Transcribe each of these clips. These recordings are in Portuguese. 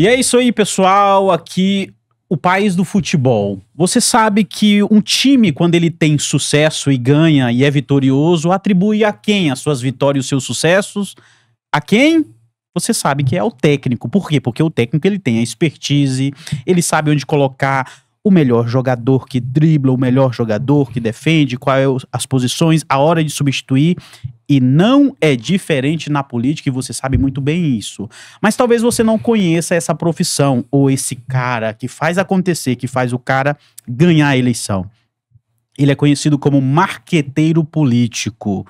E é isso aí, pessoal. Aqui o país do futebol. Você sabe que um time, quando ele tem sucesso e ganha e é vitorioso, atribui a quem as suas vitórias e os seus sucessos? A quem? Você sabe que é o técnico. Por quê? Porque o técnico ele tem a expertise, ele sabe onde colocar o melhor jogador que dribla, o melhor jogador que defende, quais as posições, a hora de substituir. E não é diferente na política, e você sabe muito bem isso. Mas talvez você não conheça essa profissão ou esse cara que faz acontecer, que faz o cara ganhar a eleição. Ele é conhecido como marqueteiro político.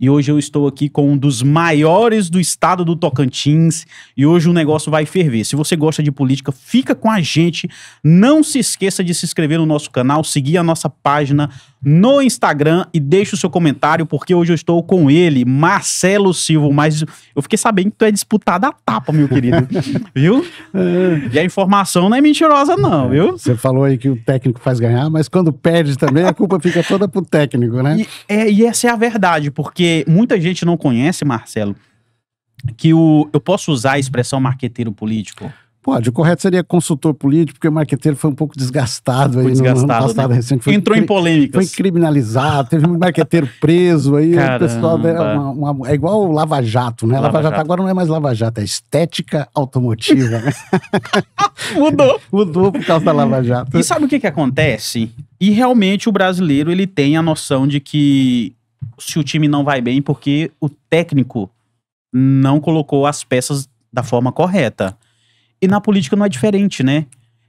E hoje eu estou aqui com um dos maiores do estado do Tocantins. E hoje o negócio vai ferver. Se você gosta de política, fica com a gente. Não se esqueça de se inscrever no nosso canal, seguir a nossa página no Instagram e deixe o seu comentário, porque hoje eu estou com ele, Marcelo Silva. Mas eu fiquei sabendo que tu é disputado a tapa, meu querido. viu? É. E a informação não é mentirosa, não, é. viu? Você falou aí que o técnico faz ganhar, mas quando perde também, a culpa fica toda pro técnico, né? E, é, e essa é a verdade, porque muita gente não conhece, Marcelo, que o. Eu posso usar a expressão marqueteiro político? Pode, o correto seria consultor político, porque o marqueteiro foi um pouco desgastado foi aí desgastado, no ano passado né? recente. Foi Entrou em polêmicas. Foi criminalizado, teve um marqueteiro preso aí, Caramba. o pessoal uma, uma, é igual o Lava Jato, né? Lava, Lava Jato. Jato. agora não é mais Lava Jato, é estética automotiva. Né? Mudou. Mudou por causa da Lava Jato. E sabe o que que acontece? E realmente o brasileiro, ele tem a noção de que se o time não vai bem, porque o técnico não colocou as peças da forma correta. E na política não é diferente, né?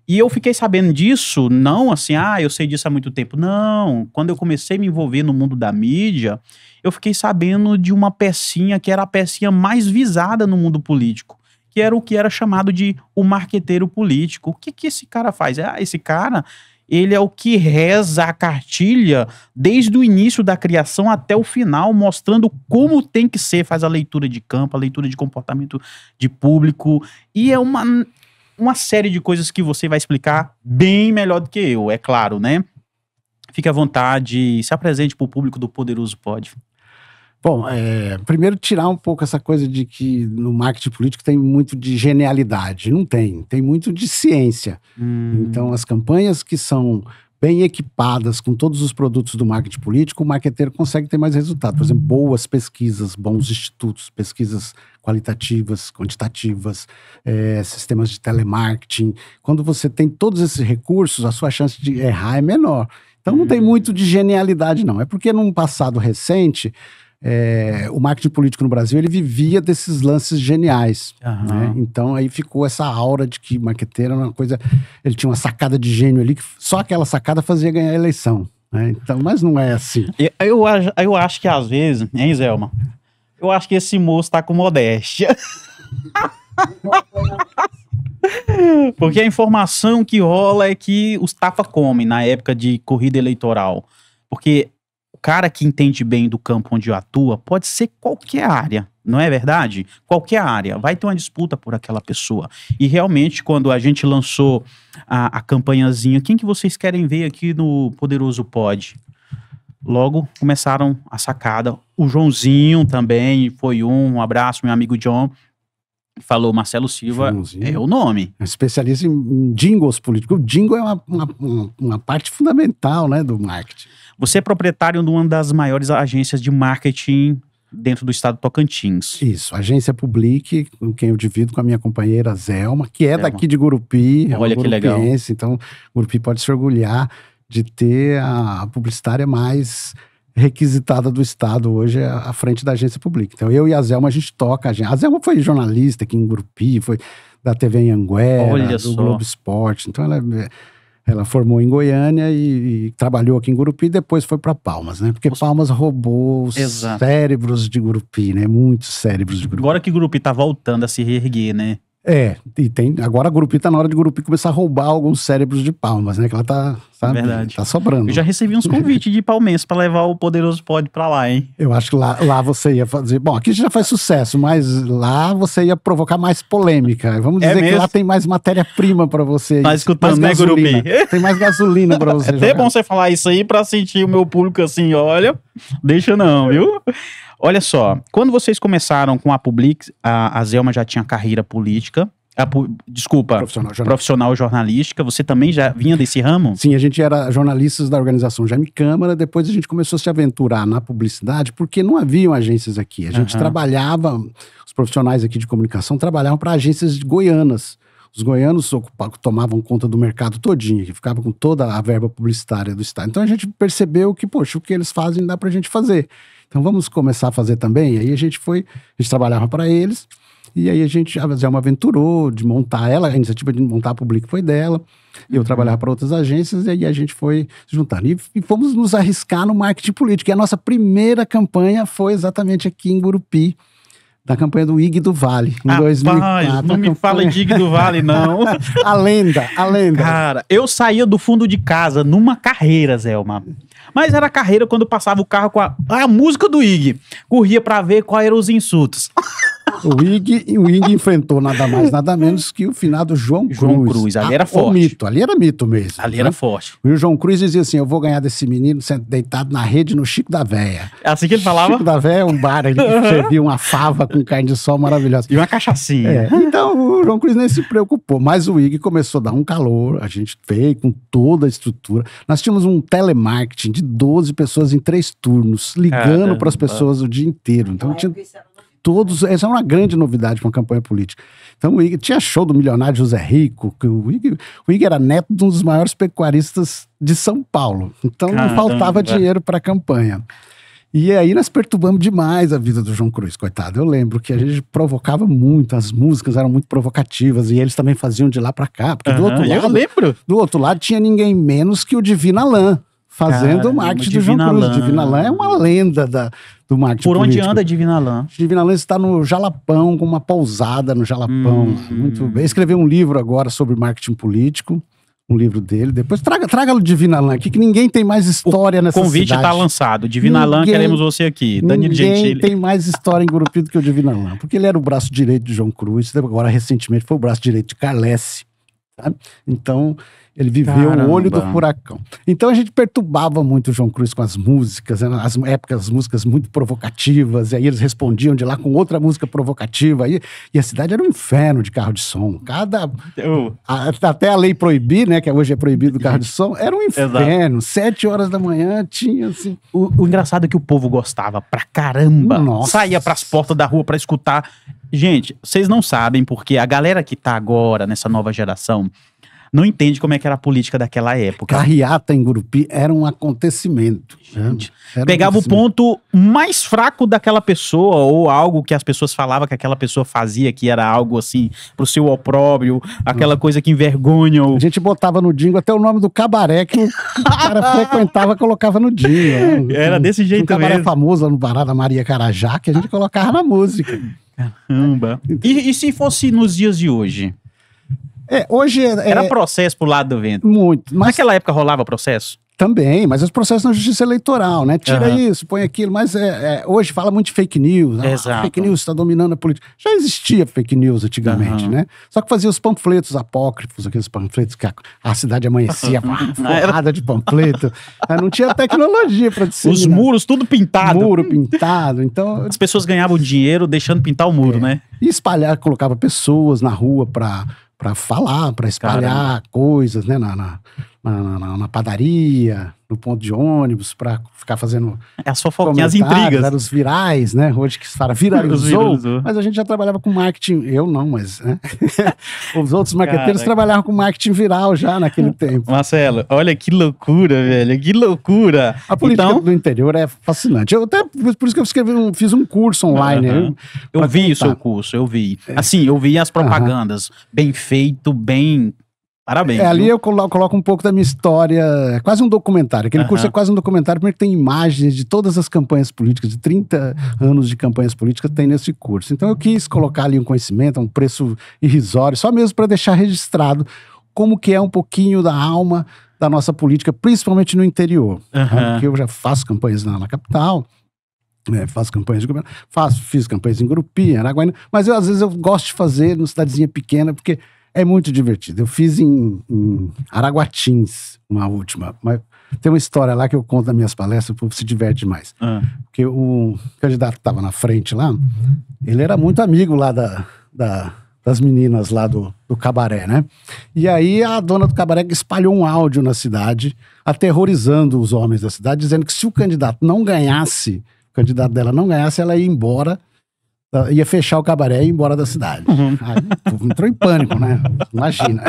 E eu fiquei sabendo disso, não assim, ah, eu sei disso há muito tempo. Não, quando eu comecei a me envolver no mundo da mídia, eu fiquei sabendo de uma pecinha que era a pecinha mais visada no mundo político, que era o que era chamado de o marqueteiro político. O que, que esse cara faz? Ah, esse cara, ele é o que reza a cartilha desde o início da criação até o final, mostrando como tem que ser, faz a leitura de campo, a leitura de comportamento de público, e é uma, uma série de coisas que você vai explicar bem melhor do que eu, é claro, né? Fique à vontade, se apresente para o público do Poderoso Pode. Bom, é, primeiro tirar um pouco essa coisa de que no marketing político tem muito de genialidade. Não tem, tem muito de ciência. Hum. Então, as campanhas que são bem equipadas com todos os produtos do marketing político, o marqueteiro consegue ter mais resultado. Por exemplo, boas pesquisas, bons institutos, pesquisas qualitativas, quantitativas, é, sistemas de telemarketing. Quando você tem todos esses recursos, a sua chance de errar é menor. Então não hum. tem muito de genialidade, não. É porque num passado recente é, o marketing político no Brasil ele vivia desses lances geniais. Uhum. Né? Então aí ficou essa aura de que marqueteiro era uma coisa. Ele tinha uma sacada de gênio ali que só aquela sacada fazia ganhar a eleição. Né? Então, mas não é assim. Eu, eu, eu acho que às vezes, hein, Zelma? Eu acho que esse moço tá com modéstia. Porque a informação que rola é que os tapa comem na época de corrida eleitoral. Porque cara que entende bem do campo onde atua pode ser qualquer área, não é verdade? Qualquer área vai ter uma disputa por aquela pessoa. E realmente, quando a gente lançou a, a campanhazinha, quem que vocês querem ver aqui no Poderoso Pod? Logo começaram a sacada. O Joãozinho também foi um, um abraço, meu amigo John, falou Marcelo Silva Joãozinho. é o nome. É especialista em jingles políticos. O jingle é uma, uma, uma, parte fundamental né, do marketing. Você é proprietário de uma das maiores agências de marketing dentro do estado do Tocantins. Isso, agência Publique, com quem eu divido com a minha companheira Zelma, que é Zelma. daqui de Gurupi. É Olha é que legal. Então, Gurupi pode se orgulhar de ter a publicitária mais requisitada do Estado hoje é à frente da agência pública. Então, eu e a Zelma, a gente toca. A, gente. a Zelma foi jornalista aqui em Grupi, foi da TV em Anguera, Olha do só. Globo Esporte. Então, ela, ela formou em Goiânia e, e trabalhou aqui em Gurupi e depois foi para Palmas, né? Porque Palmas roubou os Exato. cérebros de Gurupi, né? Muitos cérebros de Gurupi. Agora que Gurupi tá voltando a se reerguer, né? É, e tem. Agora a Gurupi tá na hora de Gurupi começar a roubar alguns cérebros de palmas, né? Que ela tá, sabe? Verdade. Tá sobrando. Eu já recebi uns convites de palmenses para levar o Poderoso Pod pra lá, hein? Eu acho que lá, lá você ia fazer. Bom, aqui já faz sucesso, mas lá você ia provocar mais polêmica. Vamos é dizer é que lá tem mais matéria-prima para você. Tá escutando, mais né, Gurupi? Tem mais gasolina para você. É até bom você falar isso aí para sentir o meu público assim, olha, deixa não, viu? Olha só, quando vocês começaram com a Publix, a, a Zelma já tinha carreira política. A, desculpa, profissional, profissional, jornalística. Você também já vinha desse ramo? Sim, a gente era jornalistas da organização Jaime Câmara. Depois a gente começou a se aventurar na publicidade, porque não haviam agências aqui. A gente uhum. trabalhava, os profissionais aqui de comunicação trabalhavam para agências de goianas. Os goianos ocupavam, tomavam conta do mercado todinho, que ficava com toda a verba publicitária do estado. Então a gente percebeu que, poxa, o que eles fazem dá para a gente fazer. Então vamos começar a fazer também. E aí a gente foi, a gente trabalhava para eles. E aí a gente, a Zelma aventurou de montar ela, a iniciativa de montar a Public foi dela. Eu uhum. trabalhava para outras agências e aí a gente foi se juntando. E, e, fomos nos arriscar no marketing político. E a nossa primeira campanha foi exatamente aqui em Gurupi. Da campanha do IG do Vale, em ah, 2004. não campanha... me fala de IG do Vale, não. a lenda, a lenda. Cara, eu saía do fundo de casa numa carreira, Zelma. Mas era carreira quando passava o carro com a, a música do Ig. Corria para ver quais eram os insultos. O Ig, o Ig enfrentou nada mais, nada menos que o finado João Cruz. João Cruz, ali ah, era ah, forte. mito, ali era mito mesmo. Ali né? era forte. E o João Cruz dizia assim: Eu vou ganhar desse menino deitado na rede no Chico da Véia. É assim que ele falava? Chico da Véia é um bar ali servia uma fava com carne de sol maravilhosa. E uma cachaçinha. É, então o João Cruz nem se preocupou, mas o Ig começou a dar um calor, a gente veio com toda a estrutura. Nós tínhamos um telemarketing de 12 pessoas em três turnos, ligando para as pessoas o dia inteiro. Então tinha todos. Essa é uma grande novidade para uma campanha política. Então, o Ig, tinha show do milionário José Rico, que o Ig, o era neto de um dos maiores pecuaristas de São Paulo. Então, Caramba. não faltava dinheiro para a campanha. E aí nós perturbamos demais a vida do João Cruz, coitado. Eu lembro que a gente provocava muito, as músicas eram muito provocativas e eles também faziam de lá para cá, porque uhum, do outro lado, eu lembro. do outro lado tinha ninguém menos que o Divina Lã fazendo Cara, o marketing do João Cruz. Divina Lã é uma lenda da do marketing Por onde político. anda Divinalan? Divinalan está no Jalapão, com uma pousada no Jalapão. Hum, muito bem. Escreveu um livro agora sobre marketing político. Um livro dele. Depois traga, traga o Divinalan aqui, que ninguém tem mais história o nessa convite tá cidade. convite está lançado. Divinalan, queremos você aqui. Danilo Gentili. tem mais história em Gurupi do que o Divinalan. Porque ele era o braço direito de João Cruz. Agora, recentemente, foi o braço direito de Carlesse. Sabe? Então, ele viveu Caramba. o olho do furacão. Então a gente perturbava muito o João Cruz com as músicas, as épocas, as músicas muito provocativas, e aí eles respondiam de lá com outra música provocativa. E, e a cidade era um inferno de carro de som. Cada. Eu... A, até a lei proibir, né? Que hoje é proibido o carro de som, era um inferno. Exato. Sete horas da manhã tinha assim. O, o, engraçado é que o povo gostava pra caramba. Nossa. Saía pras portas da rua pra escutar. Gente, vocês não sabem, porque a galera que tá agora, nessa nova geração, não entende como é que era a política daquela época. Carreata em Gurupi era um acontecimento. Né? Gente, era pegava acontecimento. o ponto mais fraco daquela pessoa ou algo que as pessoas falavam que aquela pessoa fazia, que era algo assim pro seu opróbrio, aquela hum. coisa que envergonha. O... A gente botava no dingo até o nome do cabaré que o cara frequentava, colocava no dingo. Né? Era desse jeito um cabaré mesmo. famoso no Bará da Maria Carajá que a gente colocava na música. Caramba. E, e se fosse nos dias de hoje? É, hoje é, é, Era processo pro lado do vento. Muito. Mas... Naquela época rolava processo? Também, mas os processos na justiça eleitoral, né? Tira uhum. isso, põe aquilo, mas é, é, hoje fala muito de fake news. Né? Exato. Ah, fake news está dominando a política. Já existia fake news antigamente, uhum. né? Só que fazia os panfletos apócrifos, aqueles panfletos que a, a cidade amanhecia porrada de panfleto. Não tinha tecnologia para dizer. Os muros, tudo pintado. Muro pintado, então... As pessoas ganhavam dinheiro deixando pintar o muro, é. né? E espalhar, colocava pessoas na rua para para falar, para espalhar Caramba. coisas, né? Na, na, na, na, na padaria, no ponto de ônibus, para ficar fazendo. É só fofoquinha, as intrigas. os virais, né? Hoje que cara viralizou, viralizou. Mas a gente já trabalhava com marketing. Eu não, mas. Né? os outros marqueteiros trabalhavam com marketing viral já naquele tempo. Marcelo, olha que loucura, velho. Que loucura. A política então... do interior é fascinante. Eu até. Por isso que eu escrevi fiz um curso online. Uhum. Eu, vi o seu curso, eu vi. É. Assim, eu vi as propagandas. Uhum. Bem feito, bem Parabéns. É, ali eu coloco um pouco da minha história, é quase um documentário. Aquele uhum. curso é quase um documentário, primeiro que tem imagens de todas as campanhas políticas, de 30 anos de campanhas políticas tem nesse curso. Então eu quis colocar ali um conhecimento, um preço irrisório, só mesmo para deixar registrado como que é um pouquinho da alma da nossa política, principalmente no interior. Uhum. Porque eu já faço campanhas na, na capital, é, faço campanhas de governo, faço, fiz campanhas em Grupi, em Araguaína, mas eu às vezes eu gosto de fazer numa cidadezinha pequena, porque é muito divertido. Eu fiz em, em Araguatins uma última, mas tem uma história lá que eu conto nas minhas palestras, o povo se diverte mais, Ah. Porque o candidato que estava na frente lá, ele era muito amigo lá da, da das meninas lá do, do cabaré, né? E aí a dona do cabaré espalhou um áudio na cidade, aterrorizando os homens da cidade, dizendo que se o candidato não ganhasse, o candidato dela não ganhasse, ela ia embora então, ia fechar o cabaré e ir embora da cidade. Uhum. Aí, entrou em pânico, né? Imagina.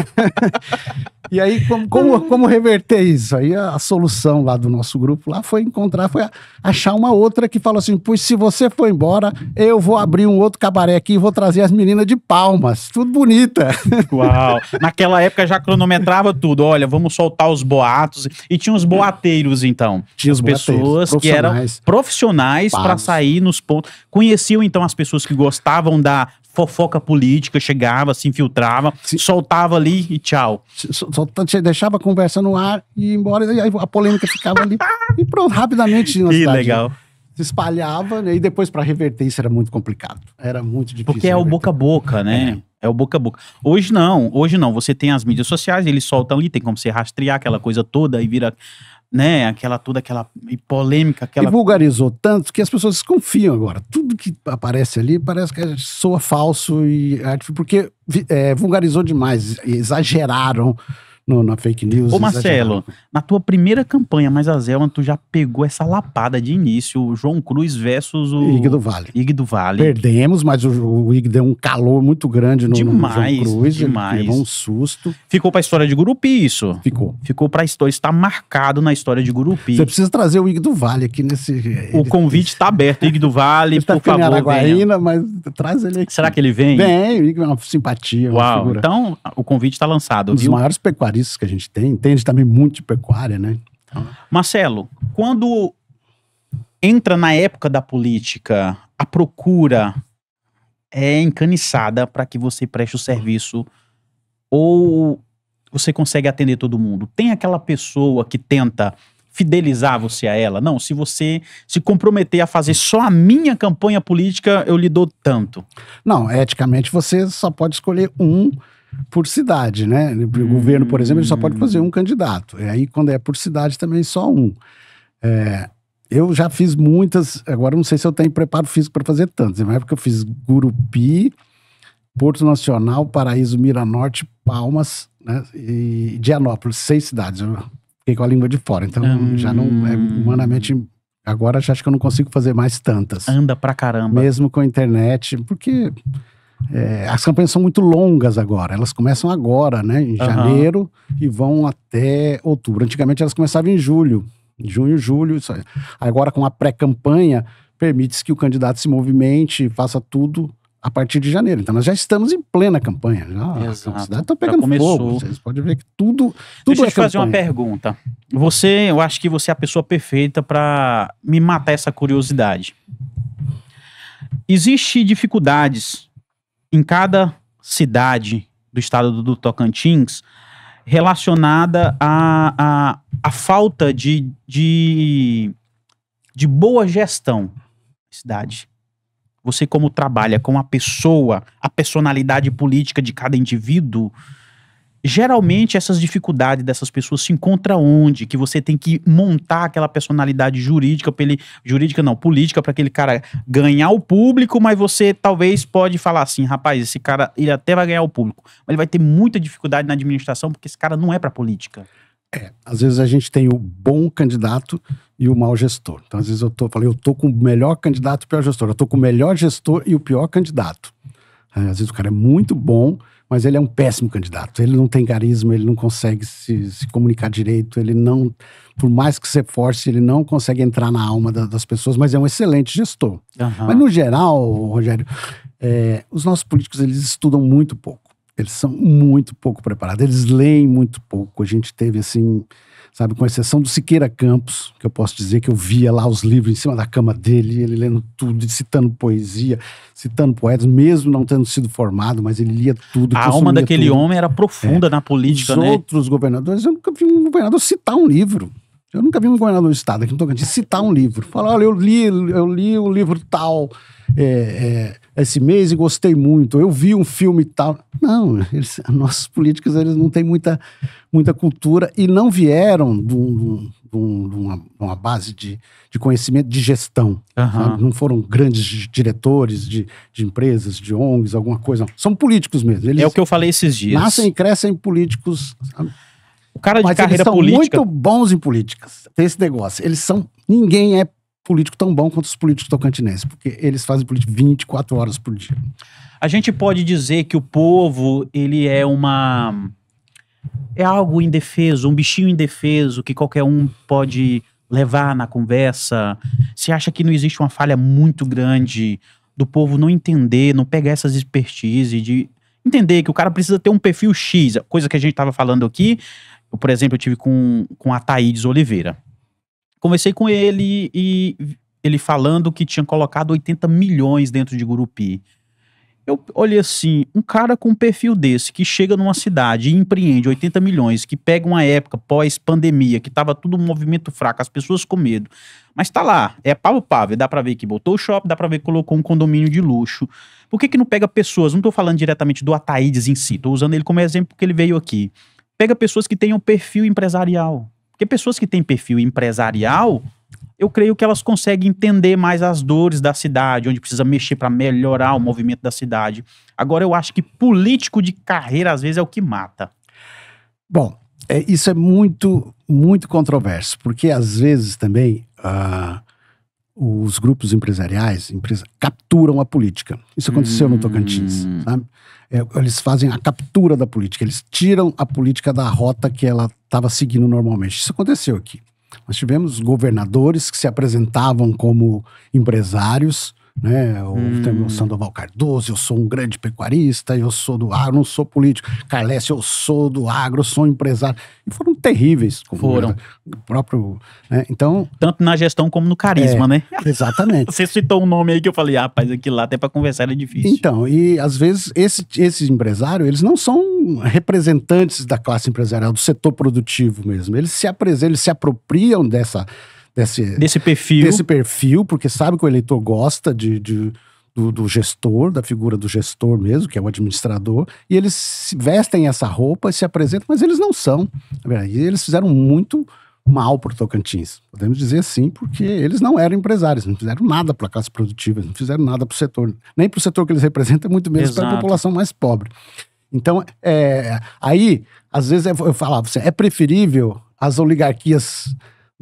e aí, como, como, como, reverter isso? Aí a, a, solução lá do nosso grupo lá foi encontrar, foi achar uma outra que falou assim: pois se você for embora, eu vou abrir um outro cabaré aqui e vou trazer as meninas de palmas, tudo bonita. Uau! Naquela época já cronometrava tudo. Olha, vamos soltar os boatos. E tinha os boateiros, então. Tinha as os pessoas que eram profissionais para sair nos pontos. Conheciam então as pessoas pessoas que gostavam da fofoca política, chegava, se infiltrava, Sim. soltava ali e tchau. deixava a conversa no ar e ia embora, e aí a polêmica ficava ali e pronto, rapidamente. Na que cidade, legal. Né? se espalhava, né? E depois para reverter isso era muito complicado. Era muito difícil. Porque é o boca a boca, né? É. é. o boca a boca. Hoje não, hoje não. Você tem as mídias sociais, eles soltam ali, tem como você rastrear aquela coisa toda e vira né, aquela toda aquela polêmica, aquela... E vulgarizou tanto que as pessoas desconfiam agora. Tudo que aparece ali parece que soa falso e porque é, vulgarizou demais, exageraram no, na fake news. Ô Marcelo, exagerado. na tua primeira campanha mais a Zélan, tu já pegou essa lapada de início, o João Cruz versus o... Ig do Vale. Ig do Vale. Perdemos, mas o, o Ig deu um calor muito grande no, demais, no João Cruz. Demais, Levou um susto. Ficou pra história de Gurupi isso? Ficou. Ficou pra história, está marcado na história de Gurupi. Você precisa trazer o Ig do Vale aqui nesse... O ele... convite está aberto, Ig do Vale, ele tá por tá favor, venha. mas traz ele aqui. Será que ele vem? Vem, o Ig é uma simpatia, Uau, uma então o convite está lançado. Um dos viu? maiores pecuaristas serviços que a gente tem, entende também muito de pecuária, né? Então... Marcelo, quando entra na época da política, a procura é encaniçada para que você preste o serviço ou você consegue atender todo mundo? Tem aquela pessoa que tenta fidelizar você a ela? Não, se você se comprometer a fazer só a minha campanha política, eu lhe dou tanto. Não, eticamente você só pode escolher um por cidade, né? O hum, governo, por exemplo, ele só pode fazer hum. um candidato. E aí, quando é por cidade, também é só um. É, eu já fiz muitas, agora não sei se eu tenho preparo físico para fazer tantas. Na época eu fiz Gurupi, Porto Nacional, Paraíso, Miranorte, Palmas né? e Dianópolis, seis cidades. Eu fiquei com a língua de fora, então hum. já não é hum. humanamente Agora já acho que eu não consigo fazer mais tantas. Anda pra caramba. Mesmo com a internet, porque é, as campanhas são muito longas agora, elas começam agora, né? Em uhum. janeiro e vão até outubro. Antigamente elas começavam em julho, junho, julho. Agora com a pré-campanha permite que o candidato se movimente, faça tudo a partir de janeiro. Então nós já estamos em plena campanha. Já, Exato. A cidade está pegando fogo. Vocês podem ver que tudo, tudo Deixa é eu te fazer uma pergunta. Você, eu acho que você é a pessoa perfeita para me matar essa curiosidade. Existem dificuldades em cada cidade do estado do Tocantins relacionada à a, a, a, falta de, de, de boa gestão da cidade. Você como trabalha com a pessoa, a personalidade política de cada indivíduo, Geralmente essas dificuldades dessas pessoas se encontra onde que você tem que montar aquela personalidade jurídica para ele jurídica não, política para aquele cara ganhar o público, mas você talvez pode falar assim, rapaz, esse cara ele até vai ganhar o público, mas ele vai ter muita dificuldade na administração porque esse cara não é para política. É, às vezes a gente tem o bom candidato e o mau gestor. Então, às vezes eu tô, falei, eu tô com o melhor candidato e o pior gestor. Eu tô com o melhor gestor e o pior candidato. É, às vezes o cara é muito bom, mas ele é um péssimo candidato. Ele não tem carisma, ele não consegue se, se comunicar direito, ele não, por mais que você force, ele não consegue entrar na alma da, das pessoas, mas é um excelente gestor. Uhum. Mas no geral, Rogério, é, os nossos políticos eles estudam muito pouco. Eles são muito pouco preparados, eles leem muito pouco. A gente teve assim sabe? Com exceção do Siqueira Campos, que eu posso dizer que eu via lá os livros em cima da cama dele, ele lendo tudo, citando poesia, citando poetas, mesmo não tendo sido formado, mas ele lia tudo. A alma daquele tudo. homem era profunda é. na política, Os né? outros governadores, eu nunca vi um governador citar um livro. Eu nunca vi um governador do estado aqui no Tocantins citar um livro. Falar, olha, eu li, eu li o livro tal, é, é, esse mês e gostei muito. Eu vi um filme tal. Não, eles, nossos políticos eles não têm muita, muita cultura e não vieram de, um, de, um, de uma, uma, base de, de conhecimento de gestão. Uhum. Não foram grandes diretores de, de empresas, de ONGs, alguma coisa. Não. São políticos mesmo. Eles é o que eu falei esses dias. Nascem e crescem políticos. Sabe? O cara de Mas carreira eles são política. muito bons em políticas. Tem esse negócio. Eles são. Ninguém é político tão bom quanto os políticos tocantinenses, porque eles fazem política 24 horas por dia. A gente pode dizer que o povo, ele é uma é algo indefeso, um bichinho indefeso que qualquer um pode levar na conversa. Você acha que não existe uma falha muito grande do povo não entender, não pegar essas expertise de entender que o cara precisa ter um perfil X, coisa que a gente estava falando aqui. Eu, por exemplo, eu tive com com a Thaís Oliveira. Conversei com ele e ele falando que tinha colocado 80 milhões dentro de Gurupi. Eu olhei assim, um cara com um perfil desse, que chega numa cidade e empreende 80 milhões, que pega uma época pós-pandemia, que tava tudo um movimento fraco, as pessoas com medo. Mas tá lá, é palpável, dá pra ver que botou o shopping, dá pra ver que colocou um condomínio de luxo. Por que que não pega pessoas, não tô falando diretamente do Ataídes em si, tô usando ele como exemplo porque ele veio aqui. Pega pessoas que tenham perfil empresarial, porque pessoas que têm perfil empresarial, eu creio que elas conseguem entender mais as dores da cidade, onde precisa mexer para melhorar o movimento da cidade. Agora, eu acho que político de carreira, às vezes, é o que mata. Bom, é, isso é muito, muito controverso, porque às vezes também. Uh, os grupos empresariais empresa, capturam a política. Isso aconteceu hum. no Tocantins, sabe? É, eles fazem a captura da política, eles tiram a política da rota que ela estava seguindo normalmente. Isso aconteceu aqui. Nós tivemos governadores que se apresentavam como empresários, né? hum. o Sandoval Cardoso, eu sou um grande pecuarista, eu sou do agro, não sou político. Carles, eu sou do agro, sou empresário. E foram terríveis. foram. o próprio, né? Então... Tanto na gestão como no carisma, é, né? Exatamente. Você citou um nome aí que eu falei, ah, rapaz, aqui lá até para conversar é difícil. Então, e às vezes esse, esses empresários, eles não são representantes da classe empresarial, do setor produtivo mesmo. Eles se, eles se apropriam dessa desse, desse perfil. Desse perfil, porque sabe que o eleitor gosta de, de do, do, gestor, da figura do gestor mesmo, que é o administrador, e eles vestem essa roupa e se apresentam, mas eles não são. E eles fizeram muito mal para o Tocantins. Podemos dizer assim, porque eles não eram empresários, não fizeram nada para a classe produtiva, não fizeram nada para o setor, nem para o setor que eles representam, muito menos para a população mais pobre. Então, é, aí, às vezes eu falava assim, é preferível as oligarquias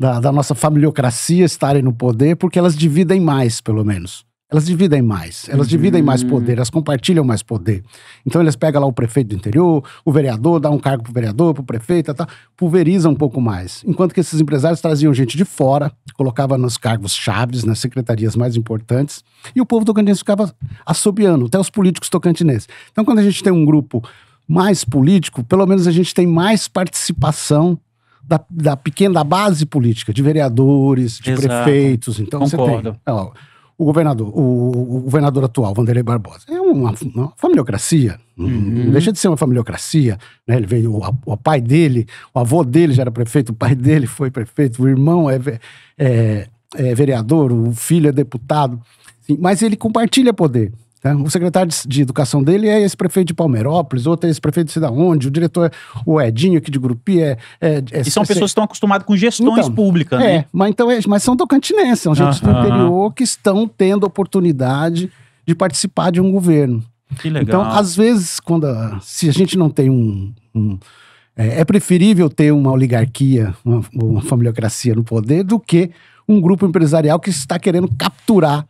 da, da nossa familiocracia estarem no poder, porque elas dividem mais, pelo menos. Elas dividem mais, elas uhum. dividem mais poder, elas compartilham mais poder. Então eles pegam lá o prefeito do interior, o vereador, dá um cargo pro vereador, pro prefeito, tá, tá, pulveriza um pouco mais. Enquanto que esses empresários traziam gente de fora, colocava nos cargos chaves, nas secretarias mais importantes, e o povo tocantinense ficava assobiando, até os políticos tocantinenses. Então quando a gente tem um grupo mais político, pelo menos a gente tem mais participação da, da pequena base política, de vereadores, de Exato. prefeitos. Então Concordo. você tem. Ó, o governador, o, o, governador atual, Vanderlei Barbosa, é uma, uma familiocracia. Uhum. Não deixa de ser uma familiocracia. Né? Ele veio, o, o, pai dele, o avô dele já era prefeito, o pai dele foi prefeito, o irmão é, é, é vereador, o filho é deputado. Sim, mas ele compartilha poder. Tá? O secretário de Educação dele é esse prefeito de Palmeirópolis, outro é esse prefeito de Cida Onde, o diretor, é o Edinho aqui de Grupi. É, é, é e são é, pessoas que estão acostumadas com gestões então, públicas, né? É, mas, então, é, mas são tocantinenses, são gente uh -huh. do interior que estão tendo oportunidade de participar de um governo. Que legal. Então, às vezes, quando a, se a gente não tem um, um é, é preferível ter uma oligarquia, uma, uma familiocracia no poder, do que um grupo empresarial que está querendo capturar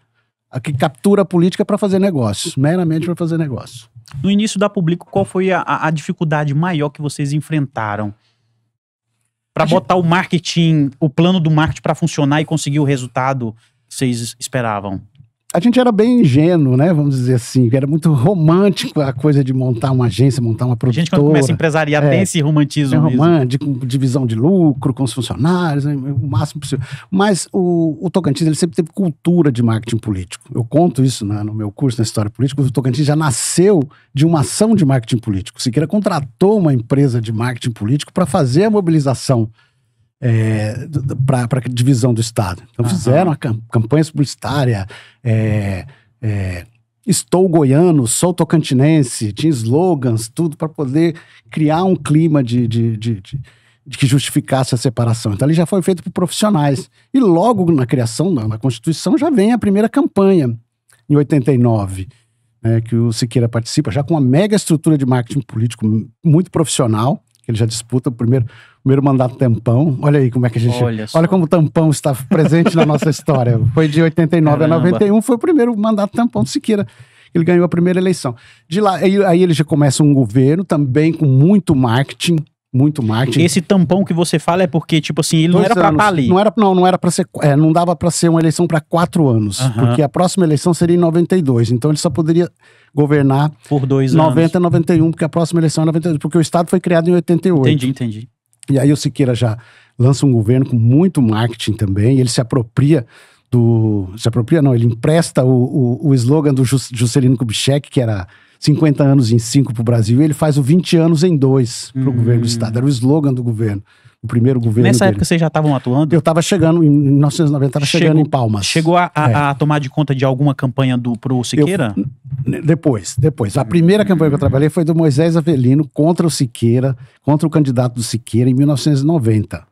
a que captura a política para fazer negócio, meramente para fazer negócio. No início da publico qual foi a, a dificuldade maior que vocês enfrentaram? Para botar gente... o marketing, o plano do marketing para funcionar e conseguir o resultado que vocês esperavam? a gente era bem ingênuo, né? Vamos dizer assim, era muito romântico a coisa de montar uma agência, montar uma produtora. A gente, quando começa a empresariar, é, tem esse romantismo. É romântico, mesmo. divisão de lucro com os funcionários, né? o máximo possível. Mas o, o, Tocantins, ele sempre teve cultura de marketing político. Eu conto isso na, no meu curso na História Política. O Tocantins já nasceu de uma ação de marketing político. Siqueira contratou uma empresa de marketing político para fazer a mobilização é, para a divisão do Estado. Então uhum. fizeram campanha publicitária, é, é, estou goiano, sou tocantinense, tinha slogans, tudo para poder criar um clima de, de, de, de de que justificasse a separação. Então, ali já foi feito por profissionais. E logo na criação, na Constituição, já vem a primeira campanha, em 89, né, que o Siqueira participa, já com uma mega estrutura de marketing político muito profissional. que Ele já disputa o primeiro, primeiro mandato tampão. Olha aí como é que a gente. Olha, olha como o tampão está presente na nossa história. Foi de 89 Caramba. a 91, foi o primeiro mandato tampão do Siqueira. Ele ganhou a primeira eleição. De lá, aí, aí ele já começa um governo também com muito marketing. Muito marketing. Esse tampão que você fala é porque, tipo assim, ele Dois não era anos. pra tá estar ali. Não era, não, não era para ser. É, não dava para ser uma eleição para quatro anos. Uhum. Porque a próxima eleição seria em 92. Então ele só poderia governar. Por dois 90 anos. 90 91, porque a próxima eleição é 92. Porque o Estado foi criado em 88. Entendi, entendi. E aí o Siqueira já lança um governo com muito marketing também, ele se apropria do. Se apropria, não, ele empresta o, o, o slogan do Juscelino Kubitschek, que era 50 anos em 5 para o Brasil, e ele faz o 20 anos em 2 para o hum. governo do Estado. Era o slogan do governo, o primeiro governo. Nessa dele. época vocês já estavam atuando? Eu estava chegando, em 1990, estava chegando em Palmas. Chegou a, a, é. a, tomar de conta de alguma campanha do, pro Siqueira? Eu, depois, depois. A primeira campanha que eu trabalhei foi do Moisés Avelino contra o Siqueira, contra o candidato do Siqueira em 1990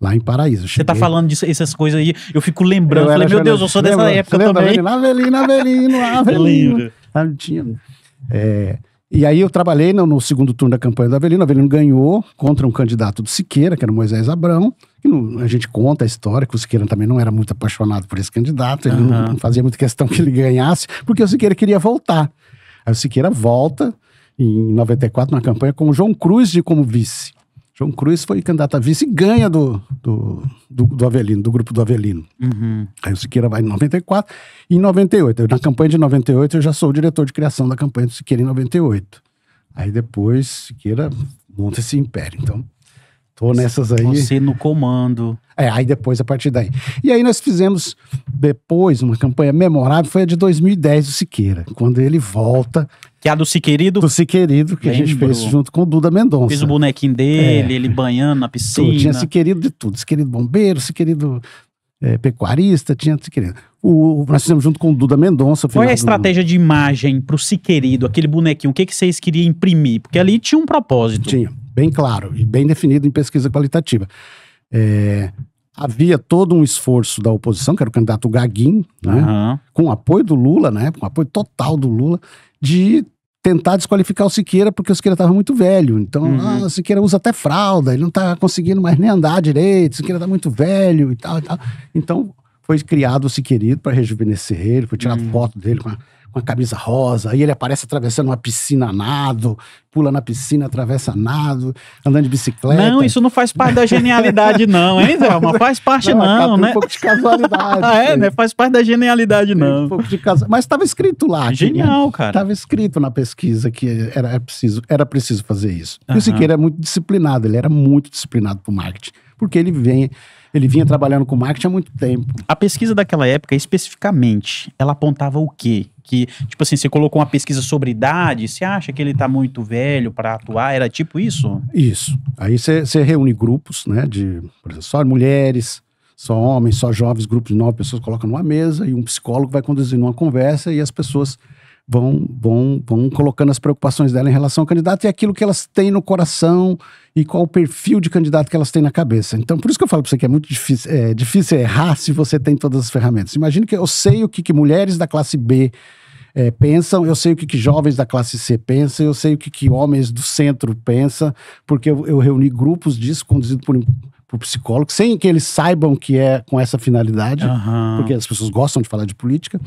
lá em Paraíso. Você tá falando dessas essas coisas aí, eu fico lembrando. Eu falei, meu Deus, eu sou dessa lembra, época lembra, também. Avelino, Avelino, Avelino. Avelino. Tinha, é, e aí eu trabalhei no, no, segundo turno da campanha do Avelino. O Avelino ganhou contra um candidato do Siqueira, que era Moisés Abrão. E não, a gente conta a história que o Siqueira também não era muito apaixonado por esse candidato. Ele uhum. não fazia muita questão que ele ganhasse, porque o Siqueira queria voltar. Aí o Siqueira volta em 94 na campanha com o João Cruz de como vice. João Cruz foi candidato a vice e ganha do, do, do, do Avelino, do grupo do Avelino. Uhum. Aí o Siqueira vai em 94 e em 98. Eu, na campanha de 98 eu já sou o diretor de criação da campanha do Siqueira em 98. Aí depois Siqueira monta esse império. Então, tô nessas aí. Você no comando. É, aí depois, a partir daí. E aí nós fizemos depois uma campanha memorável, foi a de 2010 do Siqueira, quando ele volta que é a do Siquerido? Do Siquerido, que Lembro. a gente fez junto com o Duda Mendonça. Fiz o bonequinho dele, é. ele banhando na piscina. Tudo, tinha Siquerido de tudo. Siquerido bombeiro, Siquerido é, pecuarista, tinha Siquerido. O, nós fizemos junto com o Duda Mendonça. Qual é a estratégia do... de imagem pro Siquerido, aquele bonequinho? O que, que vocês queriam imprimir? Porque ali tinha um propósito. Tinha, bem claro e bem definido em pesquisa qualitativa. É, havia todo um esforço da oposição, que era o candidato Gaguin, né, uhum. com apoio do Lula, né, com apoio total do Lula, de tentar desqualificar o Siqueira, porque o Siqueira estava muito velho. Então, uhum. ah, o Siqueira usa até fralda, ele não está conseguindo mais nem andar direito, o Siqueira está muito velho e tal, e tal. Então, foi criado o Siqueirito para rejuvenescer ele, foi tirar uhum. foto dele com a uma camisa rosa, aí ele aparece atravessando uma piscina nado, pula na piscina, atravessa nado, andando de bicicleta. Não, isso não faz parte da genialidade, não, hein, Zelma? Faz parte, não, não tá né? Um pouco de casualidade. ah, é, é, né? Faz parte da genialidade, não. Um pouco de casualidade. Mas estava escrito lá. Genial, cara. Estava escrito na pesquisa que era, era, preciso, era preciso fazer isso. Uhum. E o Siqueira é muito disciplinado, ele era muito disciplinado pro marketing, porque ele vem. Ele vinha trabalhando com marketing há muito tempo. A pesquisa daquela época, especificamente, ela apontava o quê? que, tipo assim, você colocou uma pesquisa sobre idade, você acha que ele tá muito velho para atuar? Era tipo isso? Isso. Aí você reúne grupos, né, de, por exemplo, só mulheres, só homens, só jovens, grupos de nove pessoas, colocam numa mesa e um psicólogo vai conduzindo uma conversa e as pessoas vão, vão, vão colocando as preocupações dela em relação ao candidato e aquilo que elas têm no coração e qual o perfil de candidato que elas têm na cabeça. Então, por isso que eu falo para você que é muito difícil, é, difícil errar se você tem todas as ferramentas. Imagina que eu sei o que, que mulheres da classe B é, pensam, eu sei o que, que jovens da classe C pensam, eu sei o que, que homens do centro pensam, porque eu, eu reuni grupos disso, conduzido por pro psicólogo, sem que eles saibam que é com essa finalidade, uhum. porque as pessoas gostam de falar de política.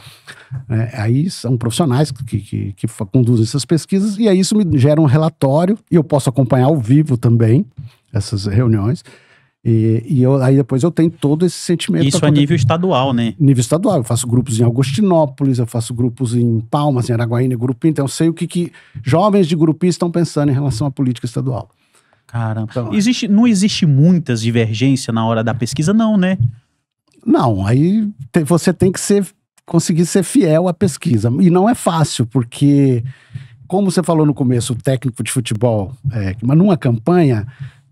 Né? Aí são profissionais que, que, que, conduzem essas pesquisas, e aí isso me gera um relatório, e eu posso acompanhar ao vivo também essas reuniões. E, e eu, aí depois eu tenho todo esse sentimento. Isso a é nível estadual, né? Nível estadual. Eu faço grupos em Agostinópolis, eu faço grupos em Palmas, em Araguaína, em Grupim. Então eu sei o que, que jovens de Grupim estão pensando em relação à política estadual. Caramba. Então, é. existe, não existe muitas divergências na hora da pesquisa, não, né? Não, aí te, você tem que ser, conseguir ser fiel à pesquisa. E não é fácil, porque, como você falou no começo, o técnico de futebol, é, mas numa campanha,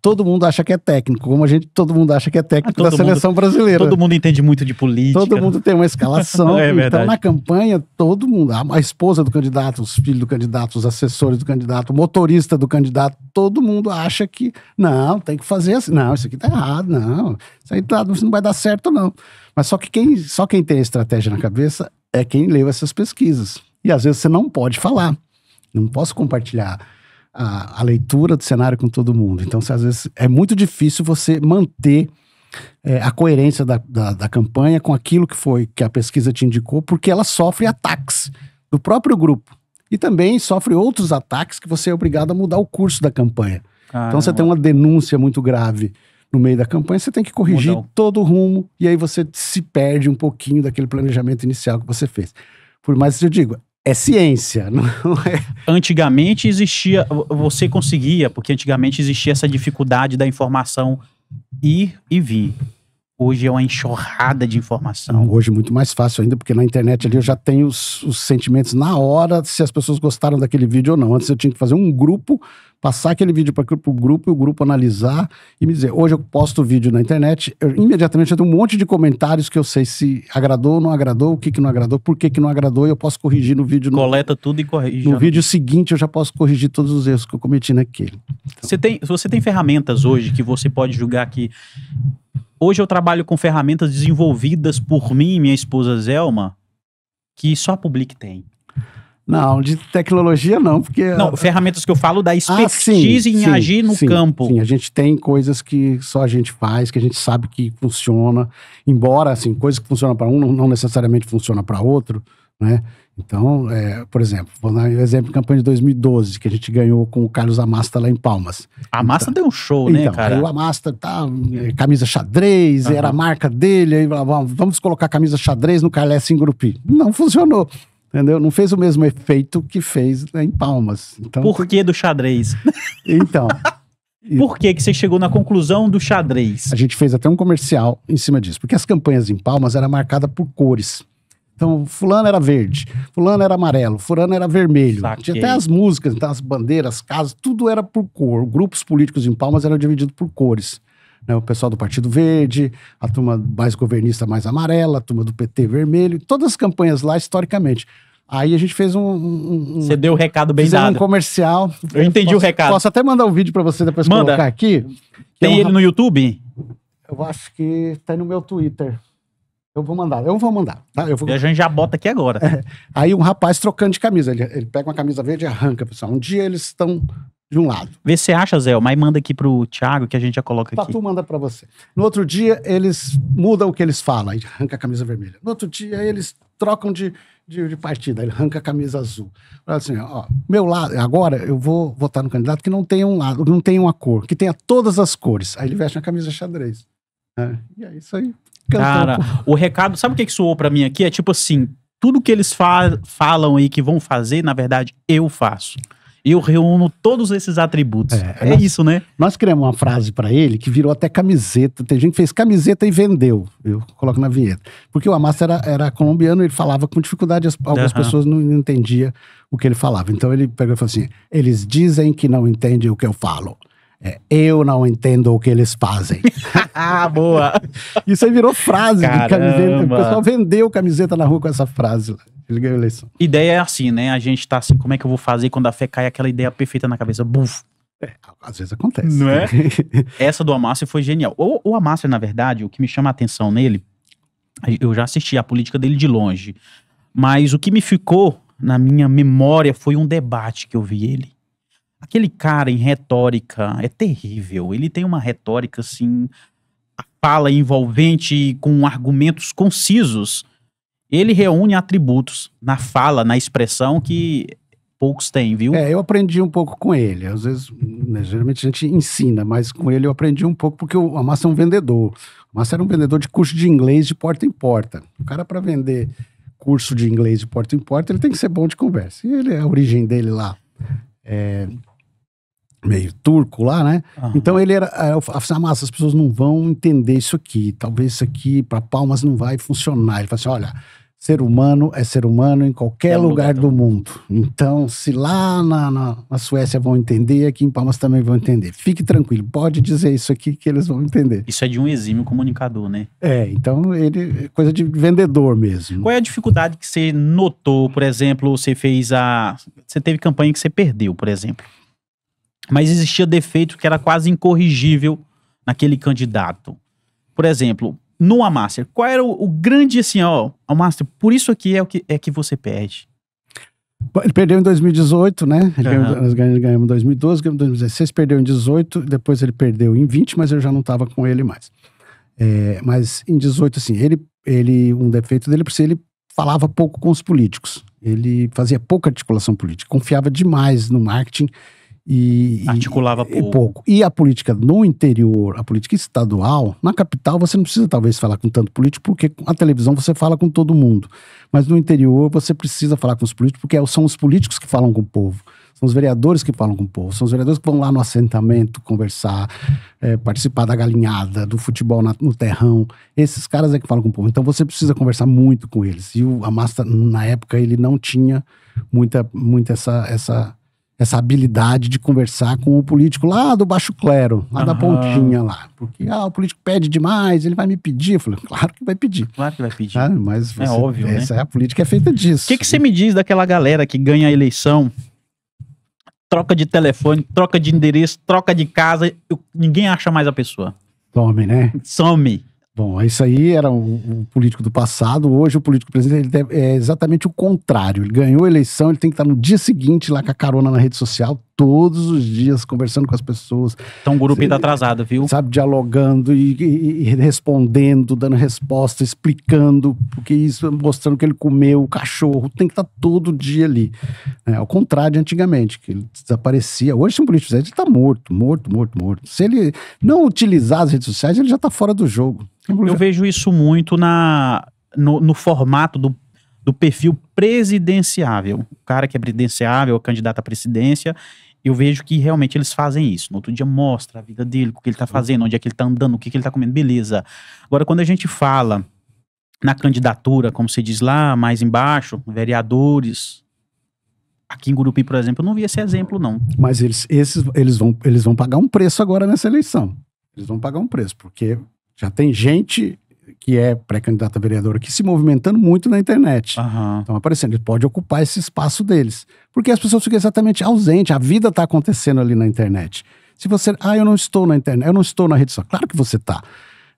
todo mundo acha que é técnico, como a gente, todo mundo acha que é técnico ah, da seleção mundo, brasileira. Todo mundo entende muito de política. Todo mundo tem uma escalação. é então, na campanha, todo mundo, a, a esposa do candidato, os filhos do candidato, os assessores do candidato, o motorista do candidato, todo mundo acha que não, tem que fazer assim. Não, isso aqui tá errado, não. Isso aí tá, não vai dar certo, não. Mas só que quem, só quem tem a estratégia na cabeça é quem leu essas pesquisas. E às vezes você não pode falar. Não posso compartilhar a, a leitura do cenário com todo mundo. Então, se, às vezes é muito difícil você manter é, a coerência da, da, da, campanha com aquilo que foi que a pesquisa te indicou, porque ela sofre ataques do próprio grupo e também sofre outros ataques que você é obrigado a mudar o curso da campanha. Caramba. Então você tem uma denúncia muito grave no meio da campanha, você tem que corrigir Mudou. todo o rumo e aí você se perde um pouquinho daquele planejamento inicial que você fez. Por mais que eu digo, é ciência, não é? Antigamente existia, você conseguia, porque antigamente existia essa dificuldade da informação ir e vir. Hoje é uma enxurrada de informação. Hoje é muito mais fácil ainda, porque na internet ali eu já tenho os, os, sentimentos na hora, se as pessoas gostaram daquele vídeo ou não. Antes eu tinha que fazer um grupo, passar aquele vídeo para o grupo e o grupo analisar e me dizer. Hoje eu posto o vídeo na internet, eu, imediatamente eu tenho um monte de comentários que eu sei se agradou ou não agradou, o que, que não agradou, por que, que não agradou, e eu posso corrigir no vídeo. No, Coleta tudo e corrige. No vídeo seguinte eu já posso corrigir todos os erros que eu cometi naquele. Então. Você, tem, você tem ferramentas hoje que você pode julgar que hoje eu trabalho com ferramentas desenvolvidas por mim e minha esposa Zelma, que só a Public tem. Não, de tecnologia não, porque. Não, ferramentas que eu falo da expertise ah, sim, em sim, agir no sim, campo. Sim, a gente tem coisas que só a gente faz, que a gente sabe que funciona, embora, assim, coisas que funcionam para um não necessariamente funcionam para outro, né? Então, é, por exemplo, vou dar um exemplo campanha de 2012, que a gente ganhou com o Carlos Amasta lá em Palmas. A Amasta então, deu um show, né, então, né, cara? Aí o Amasta tá, é, camisa xadrez, uhum. era a marca dele, aí vamos colocar camisa xadrez no Carles em Grupi. Não funcionou. Entendeu? Não fez o mesmo efeito que fez né, em Palmas. Então, Por que do xadrez? Então. Por que, que você chegou na conclusão do xadrez? A gente fez até um comercial em cima disso, porque as campanhas em Palmas eram marcadas por cores. Então, fulano era verde, fulano era amarelo, fulano era vermelho. Saquei. Tinha até as músicas, então, as bandeiras, as casas, tudo era por cor. Grupos políticos em Palmas eram divididos por cores. Né? O pessoal do Partido Verde, a turma mais governista mais amarela, a turma do PT vermelho, todas as campanhas lá historicamente. Aí a gente fez um. um você deu o um recado bem dado. um comercial. Eu entendi posso, o recado. Posso até mandar um vídeo para você depois Manda. colocar aqui. Tem é um... ele no YouTube? Eu acho que tá no meu Twitter. Eu vou mandar, eu vou mandar. Tá? Eu vou... E a gente já bota aqui agora. É. Aí um rapaz trocando de camisa. Ele, ele pega uma camisa verde e arranca, pessoal. Um dia eles estão de um lado. Vê se você acha, Zé, mas manda aqui pro Thiago que a gente já coloca Tatu aqui. Tatu manda para você. No outro dia, eles mudam o que eles falam, aí arranca a camisa vermelha. No outro dia, eles trocam de, de, de partida, ele arranca a camisa azul. Fala assim, ó, meu lado, agora eu vou votar no candidato que não tenha um lado, não tem uma cor, que tenha todas as cores. Aí ele veste uma camisa xadrez. É, e é isso aí. Cara, o recado, sabe o que, que soou para mim aqui? É tipo assim, tudo que eles fa falam aí que vão fazer, na verdade, eu faço. Eu reúno todos esses atributos. É, é nós, isso, né? Nós criamos uma frase para ele que virou até camiseta. Tem gente que fez camiseta e vendeu. Eu coloco na vinheta. Porque o Amassa era, era colombiano, ele falava com dificuldade, algumas uhum. pessoas não, não entendiam o que ele falava. Então ele pegou e falou assim: eles dizem que não entendem o que eu falo. É, eu não entendo o que eles fazem. ah, boa! Isso aí virou frase Caramba. de camiseta. O pessoal vendeu camiseta na rua com essa frase. Ele ganhou a eleição. Ideia é assim, né? A gente tá assim, como é que eu vou fazer quando a fé cai aquela ideia perfeita na cabeça? Buf! É, às vezes acontece. Não é? essa do Amácio foi genial. O, o Amácio, na verdade, o que me chama a atenção nele, eu já assisti a política dele de longe, mas o que me ficou na minha memória foi um debate que eu vi ele Aquele cara em retórica é terrível. Ele tem uma retórica assim, a fala envolvente com argumentos concisos. Ele reúne atributos na fala, na expressão que poucos têm, viu? É, eu aprendi um pouco com ele. Às vezes, né, geralmente a gente ensina, mas com ele eu aprendi um pouco porque o Massa é um vendedor. O Massa era um vendedor de curso de inglês de porta em porta. O cara para vender curso de inglês de porta em porta, ele tem que ser bom de conversa. E ele, a origem dele lá é, meio turco lá, né? Uhum. Então ele era, eu falava assim, ah, as pessoas não vão entender isso aqui, talvez isso aqui para Palmas não vai funcionar. Ele falou assim, olha, ser humano é ser humano em qualquer é um lugar, lugar, do mundo. Então, se lá na, na, na, Suécia vão entender, aqui em Palmas também vão entender. Fique tranquilo, pode dizer isso aqui que eles vão entender. Isso é de um exímio comunicador, né? É, então ele é coisa de vendedor mesmo. Qual é a dificuldade que você notou, por exemplo, você fez a. Você teve campanha que você perdeu, por exemplo? mas existia defeito que era quase incorrigível naquele candidato. Por exemplo, no Amaster, qual era o, o grande assim, ó, Amaster, por isso aqui é o que é que você perde. Ele perdeu em 2018, né? Ele uhum. ganhou, nós ganhamos em 2012, ganhamos em 2016, perdeu em 18, depois ele perdeu em 20, mas eu já não estava com ele mais. É, mas em 18, assim, ele, ele, um defeito dele, é por ser ele falava pouco com os políticos. Ele fazia pouca articulação política, confiava demais no marketing e, Articulava e, é pouco. E pouco. E a política no interior, a política estadual, na capital você não precisa talvez falar com tanto político, porque a televisão você fala com todo mundo. Mas no interior você precisa falar com os políticos, porque é são os políticos que falam com o povo. São os vereadores que falam com o povo, são os vereadores que vão lá no assentamento conversar, é, participar da galinhada, do futebol na, no terrão. Esses caras é que falam com o povo. Então você precisa conversar muito com eles. E o Amasta, na época, ele não tinha muita, muita essa, essa essa habilidade de conversar com o político lá do baixo clero, lá uhum. da pontinha lá. Porque ah, o político pede demais, ele vai me pedir. Eu falei, claro que vai pedir. Claro que vai pedir. Ah, mas é você, é óbvio, né? essa né? é a política é feita disso. O que, que você me diz daquela galera que ganha a eleição, troca de telefone, troca de endereço, troca de casa, eu, ninguém acha mais a pessoa. Some, né? Some. Bom, isso aí era um, um, político do passado. Hoje, o político presidente ele é exatamente o contrário. Ele ganhou a eleição, ele tem que estar no dia seguinte lá com a carona na rede social, todos os dias, conversando com as pessoas. Então o grupo ainda tá atrasado, viu? Sabe, dialogando e, e, e, respondendo, dando resposta, explicando, porque isso, mostrando que ele comeu, o cachorro, tem que estar tá todo dia ali. É, ao contrário de antigamente, que ele desaparecia. Hoje, se um político fizer, ele está morto, morto, morto, morto. Se ele não utilizar as redes sociais, ele já está fora do jogo. Eu vejo isso muito na, no, no formato do do perfil presidenciável. O cara que é presidenciável, é candidato à presidência, eu vejo que realmente eles fazem isso. No outro dia mostra a vida dele, o que ele está fazendo, onde é que ele está andando, o que, que ele está comendo, beleza. Agora, quando a gente fala na candidatura, como se diz lá, mais embaixo, vereadores, aqui em Gurupi, por exemplo, eu não vi esse exemplo, não. Mas eles, esses, eles, vão, eles vão pagar um preço agora nessa eleição. Eles vão pagar um preço, porque já tem gente que é pré-candidata a vereadora, que se movimentando muito na internet. Uhum. Estão aparecendo. Ele pode ocupar esse espaço deles. Porque as pessoas ficam exatamente ausentes. A vida está acontecendo ali na internet. Se você. Ah, eu não estou na internet, eu não estou na rede social. Claro que você está.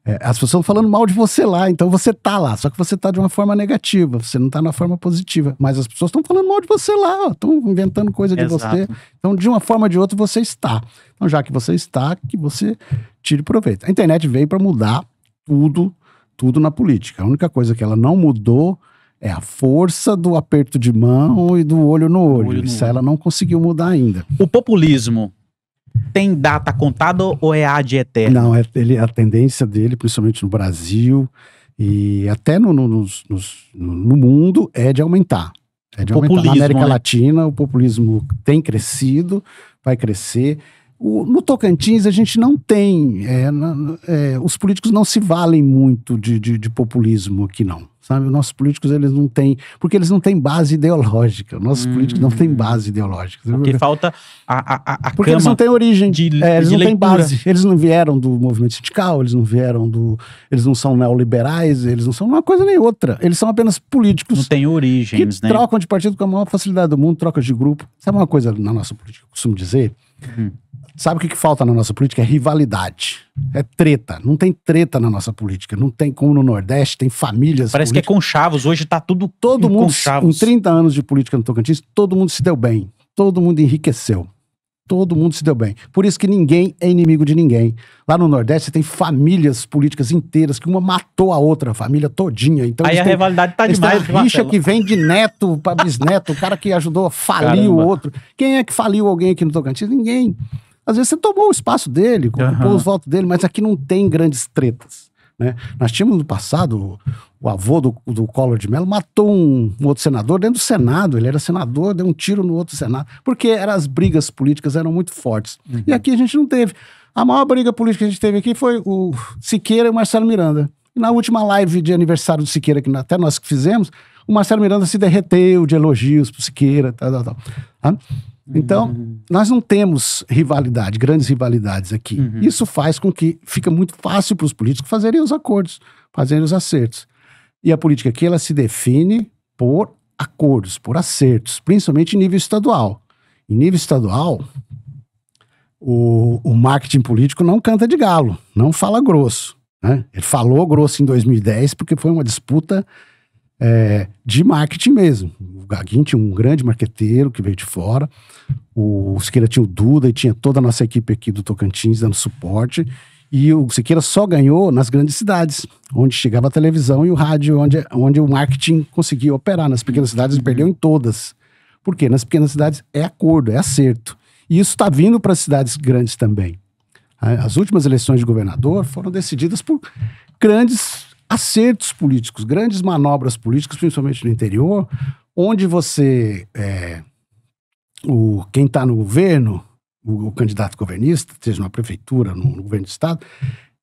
É, as pessoas estão falando mal de você lá, então você está lá. Só que você está de uma forma negativa, você não está na forma positiva. Mas as pessoas estão falando mal de você lá, estão inventando coisa de Exato. você. Então, de uma forma ou de outra, você está. Então, já que você está, que você tire proveito. A internet veio para mudar tudo, tudo na política. A única coisa que ela não mudou é a força do aperto de mão e do olho no olho. olho no Isso olho. ela não conseguiu mudar ainda. O populismo tem data contada ou é ad eterno? Não, é, ele, a tendência dele, principalmente no Brasil e até no, no, no mundo, é de aumentar. É de aumentar. Na América né? Latina, o populismo tem crescido, vai crescer. O, no Tocantins, a gente não tem. É, na, é, os políticos não se valem muito de, de, de, populismo aqui, não. Sabe? Os nossos políticos, eles não têm. Porque eles não têm base ideológica. Os nossos hum. políticos não têm hum. base ideológica. Porque falta a, a, a Porque eles não têm origem. De, é, eles não têm base. Eles não vieram do movimento sindical, eles não vieram do. Eles não são neoliberais, eles não são uma coisa nem outra. Eles são apenas políticos. Não têm origens, que né? Trocam de partido com a maior facilidade do mundo, trocam de grupo. Sabe uma coisa na nossa política, eu costumo dizer? Hum Sabe o que, que falta na nossa política? É rivalidade. É treta. Não tem treta na nossa política. Não tem como no Nordeste, tem famílias. Parece políticas. que é com Chavos. Hoje tá tudo todo mundo, Em 30 anos de política no Tocantins, todo mundo se deu bem. Todo mundo enriqueceu. Todo mundo se deu bem. Por isso que ninguém é inimigo de ninguém. Lá no Nordeste você tem famílias políticas inteiras que uma matou a outra, a família todinha. Então, Aí a têm, rivalidade tá demais. Tem rixa que vem de neto para bisneto, o cara que ajudou a falir Caramba. o outro. Quem é que faliu alguém aqui no Tocantins? Ninguém. Às vezes você tomou o espaço dele, ocupou uhum. os votos dele, mas aqui não tem grandes tretas. Né? Nós tínhamos no passado, o, o avô do, do Collor de Mello matou um, um, outro senador dentro do Senado. Ele era senador, deu um tiro no outro Senado, porque era, as brigas políticas eram muito fortes. Uhum. E aqui a gente não teve. A maior briga política que a gente teve aqui foi o Siqueira e o Marcelo Miranda. E na última live de aniversário do Siqueira, que até nós que fizemos, o Marcelo Miranda se derreteu de elogios pro Siqueira, tal, tal, tal. Então, uhum. nós não temos rivalidade, grandes rivalidades aqui. Uhum. Isso faz com que fica muito fácil para os políticos fazerem os acordos, fazerem os acertos. E a política aqui, ela se define por acordos, por acertos, principalmente em nível estadual. Em nível estadual, o, o marketing político não canta de galo, não fala grosso. Né? Ele falou grosso em 2010 porque foi uma disputa é, de marketing mesmo. O Gaguinho tinha um grande marqueteiro que veio de fora, o Siqueira tinha o Duda e tinha toda a nossa equipe aqui do Tocantins dando suporte. E o Siqueira só ganhou nas grandes cidades, onde chegava a televisão e o rádio, onde, onde o marketing conseguia operar. Nas pequenas cidades ele perdeu em todas. Porque nas pequenas cidades é acordo, é acerto. E isso está vindo para as cidades grandes também. As últimas eleições de governador foram decididas por grandes acertos políticos, grandes manobras políticas, principalmente no interior, onde você. É, o, quem está no governo, o, o, candidato governista, seja na prefeitura, no, no, governo do estado,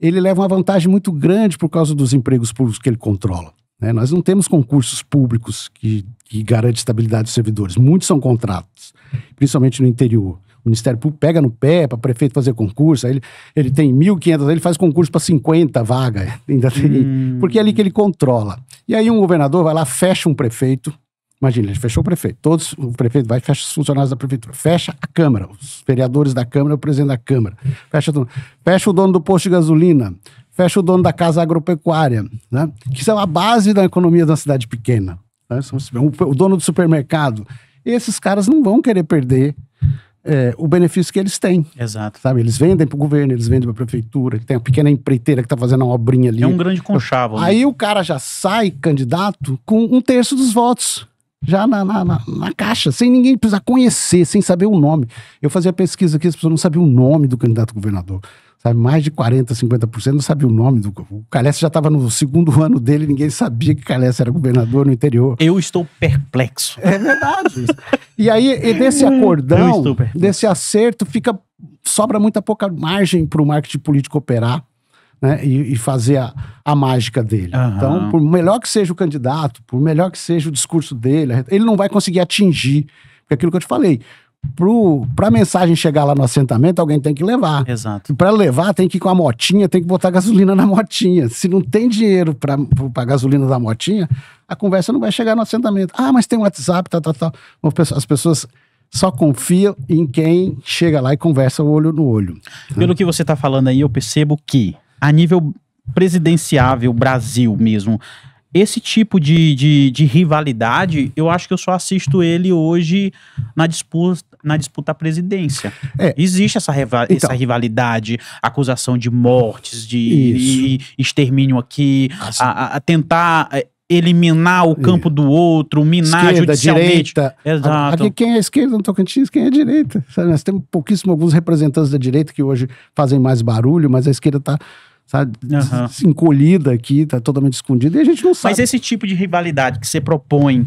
ele leva uma vantagem muito grande por causa dos empregos públicos que ele controla. Né? Nós não temos concursos públicos que, que garantem estabilidade dos servidores, muitos são contratos, principalmente no interior. O Ministério Público pega no pé para prefeito fazer concurso. Aí ele, ele tem 1.500, ele faz concurso para 50 vagas. Ainda tem, hum. Porque é ali que ele controla. E aí um governador vai lá, fecha um prefeito. Imagina, ele fechou o prefeito. Todos, o prefeito vai, fecha os funcionários da prefeitura, fecha a Câmara, os vereadores da Câmara, o presidente da Câmara. Fecha, fecha o dono do posto de gasolina, fecha o dono da casa agropecuária, né? que são a base da economia da cidade pequena. Né? O dono do supermercado. Esses caras não vão querer perder é, o benefício que eles têm. Exato. Sabe? Eles vendem para o governo, eles vendem para a prefeitura, tem a pequena empreiteira que está fazendo uma obrinha ali. É um grande conchavo. Aí né? o cara já sai candidato com um terço dos votos. Já na, na, na, na caixa, sem ninguém precisar conhecer, sem saber o nome. Eu fazia pesquisa aqui, as pessoas não sabiam o nome do candidato governador sabe? Mais de 40%, 50%, não sabia o nome do. O Calessa já estava no segundo ano dele, ninguém sabia que Calessa era governador no interior. Eu estou perplexo. É verdade. e aí, e desse acordão, desse acerto, fica sobra muita pouca margem para o marketing político operar. Né, e, e, fazer a, a mágica dele. Uhum. Então, por melhor que seja o candidato, por melhor que seja o discurso dele, ele não vai conseguir atingir. Porque aquilo que eu te falei, para a mensagem chegar lá no assentamento, alguém tem que levar. Exato. Para levar, tem que ir com a motinha, tem que botar gasolina na motinha. Se não tem dinheiro para a gasolina da motinha, a conversa não vai chegar no assentamento. Ah, mas tem um WhatsApp, tal, tal, tal. As pessoas só confiam em quem chega lá e conversa olho no olho. Né? Pelo que você está falando aí, eu percebo que, a nível presidenciável Brasil mesmo, esse tipo de, de, de, rivalidade, uhum. eu acho que eu só assisto ele hoje na disputa, na disputa à presidência. É. Existe essa, então, essa rivalidade, acusação de mortes, de extermínio aqui, a, a, tentar eh, eliminar o campo do outro, minar esquerda, judicialmente. Direita. Exato. Aqui quem é esquerda no Tocantins, quem é, é direita. Nós temos pouquíssimos alguns representantes da direita que hoje fazem mais barulho, mas a esquerda está sabe? Uhum. Encolhida aqui, tá totalmente escondida e a gente não sabe. Mas esse tipo de rivalidade que você propõe,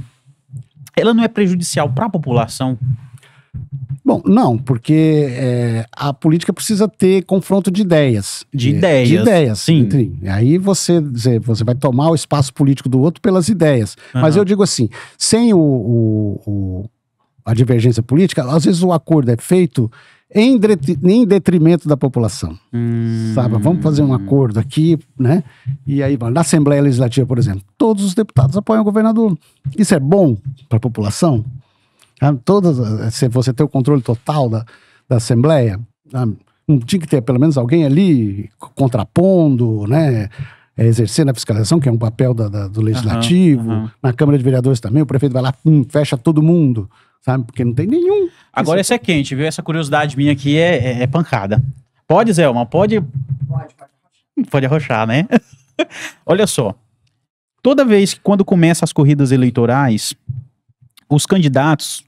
ela não é prejudicial para a população? Bom, não, porque é, a política precisa ter confronto de ideias. De, é, ideias. De ideias, sim. Entre, aí você, dizer, você vai tomar o espaço político do outro pelas ideias. Uhum. Mas eu digo assim, sem o, o, o, a divergência política, às vezes o acordo é feito em, em detrimento da população. Hum. Sabe? Vamos fazer um acordo aqui, né? E aí, na Assembleia Legislativa, por exemplo, todos os deputados apoiam o governador. Isso é bom para a população? Todas, se você ter o controle total da, da Assembleia, não tinha que ter pelo menos alguém ali contrapondo, né? É, exercendo a fiscalização, que é um papel da, da, do legislativo, uhum, uhum. na Câmara de Vereadores também, o prefeito vai lá, hum, fecha todo mundo, sabe? Porque não tem nenhum Agora esse é quente, viu? Essa curiosidade minha aqui é, é, é pancada. Pode, Zelma? Pode. Pode, pode. Pode arrochar, né? Olha só. Toda vez que quando começa as corridas eleitorais, os candidatos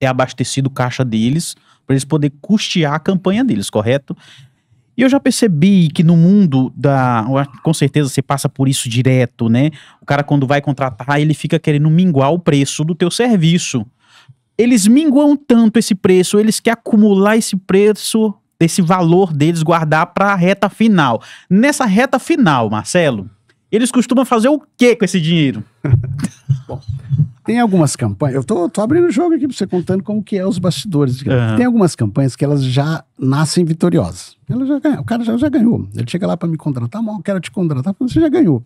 é abastecido caixa deles para eles poderem custear a campanha deles, correto? E eu já percebi que no mundo da. Com certeza você passa por isso direto, né? O cara, quando vai contratar, ele fica querendo minguar o preço do teu serviço eles minguam tanto esse preço, eles querem acumular esse preço, esse valor deles, guardar para a reta final. Nessa reta final, Marcelo, eles costumam fazer o que com esse dinheiro? Bom, tem algumas campanhas. Eu tô, tô abrindo o jogo aqui para você contando como que é os bastidores. Uhum. Tem algumas campanhas que elas já nascem vitoriosas. Ela já ganha, o cara já, já ganhou. Ele chega lá para me contratar, mal quero te contratar, você já ganhou.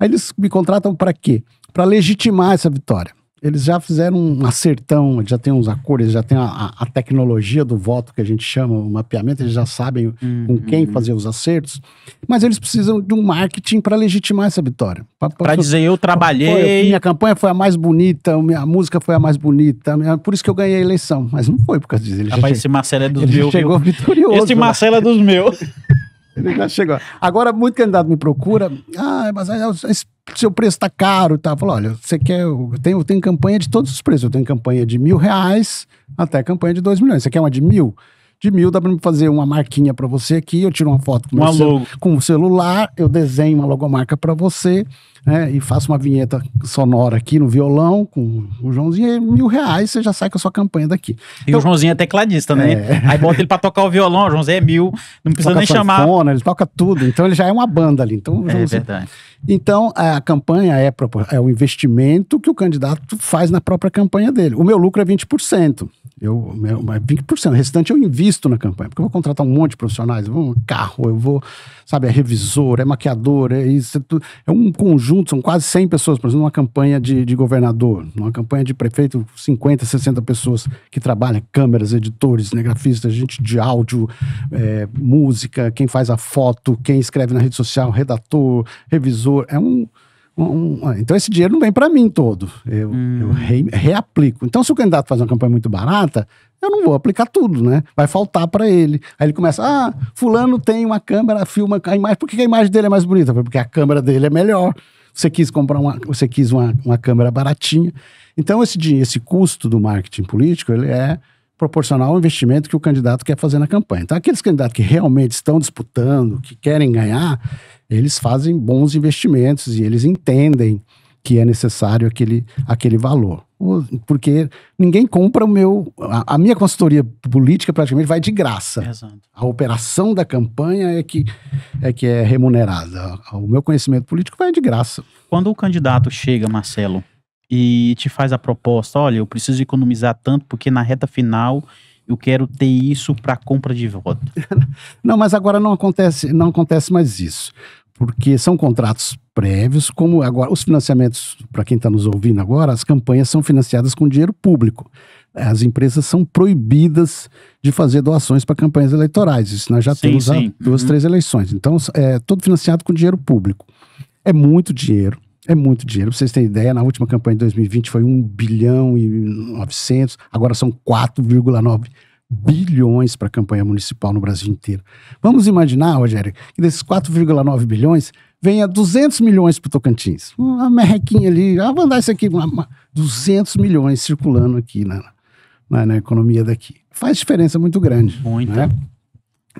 Aí eles me contratam para quê? Para legitimar essa vitória eles já fizeram um acertão, já tem uns acordos, já tem a, a, tecnologia do voto que a gente chama, o mapeamento, eles já sabem uhum. com quem fazer os acertos, mas eles precisam de um marketing para legitimar essa vitória. Para dizer, eu trabalhei. minha campanha foi a mais bonita, minha música foi a mais bonita, minha, por isso que eu ganhei a eleição. Mas não foi por causa disso. Ele Rapaz, esse Marcelo é dos meus. chegou vitorioso. Esse Marcelo é né? dos meus. Ele já chegou. Agora, muito candidato me procura. Ah, mas seu preço está caro e tá? tal. Falou, olha, você quer. Eu tenho, eu tenho campanha de todos os preços. Eu tenho campanha de mil reais até campanha de dois milhões. Você quer uma de mil? de mil, dá pra fazer uma marquinha para você aqui, eu tiro uma foto com, uma com o celular, eu desenho uma logomarca para você, né? E faço uma vinheta sonora aqui no violão com o Joãozinho, e mil reais você já sai com a sua campanha daqui. E então, o Joãozinho é tecladista, né? É. Aí bota ele pra tocar o violão, o Joãozinho é mil, não precisa toca nem sanfona, chamar. Ele toca tudo, então ele já é uma banda ali. Então, é Joãozinho... verdade. Então, a campanha é, é o investimento que o candidato faz na própria campanha dele. O meu lucro é 20%. Eu, meu, 20%, o restante eu invisto na campanha, porque eu vou contratar um monte de profissionais, vou um carro, eu vou, sabe, é revisor, é maquiador, é isso, é, tudo, é um conjunto, são quase 100 pessoas, por exemplo, numa campanha de, de governador, numa campanha de prefeito, 50, 60 pessoas que trabalham, câmeras, editores, cinegrafistas, né, gente de áudio, é, música, quem faz a foto, quem escreve na rede social, redator, revisor, é um um, ah, então esse dinheiro não vem para mim todo. Eu, hum. eu re, reaplico. Então, se o candidato faz uma campanha muito barata, eu não vou aplicar tudo, né? Vai faltar para ele. Aí ele começa: ah, fulano tem uma câmera, filma a imagem. Por que a imagem dele é mais bonita? Porque a câmera dele é melhor. Você quis comprar uma, você quis uma, uma câmera baratinha. Então, esse, esse custo do marketing político, ele é proporcional ao investimento que o candidato quer fazer na campanha. Então, aqueles candidatos que realmente estão disputando, que querem ganhar, eles fazem bons investimentos e eles entendem que é necessário aquele, aquele valor. Porque ninguém compra o meu. A, a minha consultoria política praticamente vai de graça. Exato. A operação da campanha é que, é que é remunerada. O meu conhecimento político vai de graça. Quando o candidato chega, Marcelo, e te faz a proposta: olha, eu preciso economizar tanto porque na reta final eu quero ter isso para compra de voto. não, mas agora não acontece, não acontece mais isso, porque são contratos prévios, como agora os financiamentos para quem está nos ouvindo agora, as campanhas são financiadas com dinheiro público. As empresas são proibidas de fazer doações para campanhas eleitorais. Isso nós já sim, temos sim. duas, uhum. três eleições. Então, é todo financiado com dinheiro público. É muito dinheiro é muito dinheiro. Pra vocês terem ideia, na última campanha de 2020 foi 1 bilhão e 900, agora são 4,9 bilhões para a campanha municipal no Brasil inteiro. Vamos imaginar, Rogério, que desses 4,9 bilhões venha 200 milhões para o Tocantins. Uma merrequinha ali, ah, mandar isso aqui, uma, uma, 200 milhões circulando aqui na, na, na, economia daqui. Faz diferença muito grande. Muito. Né?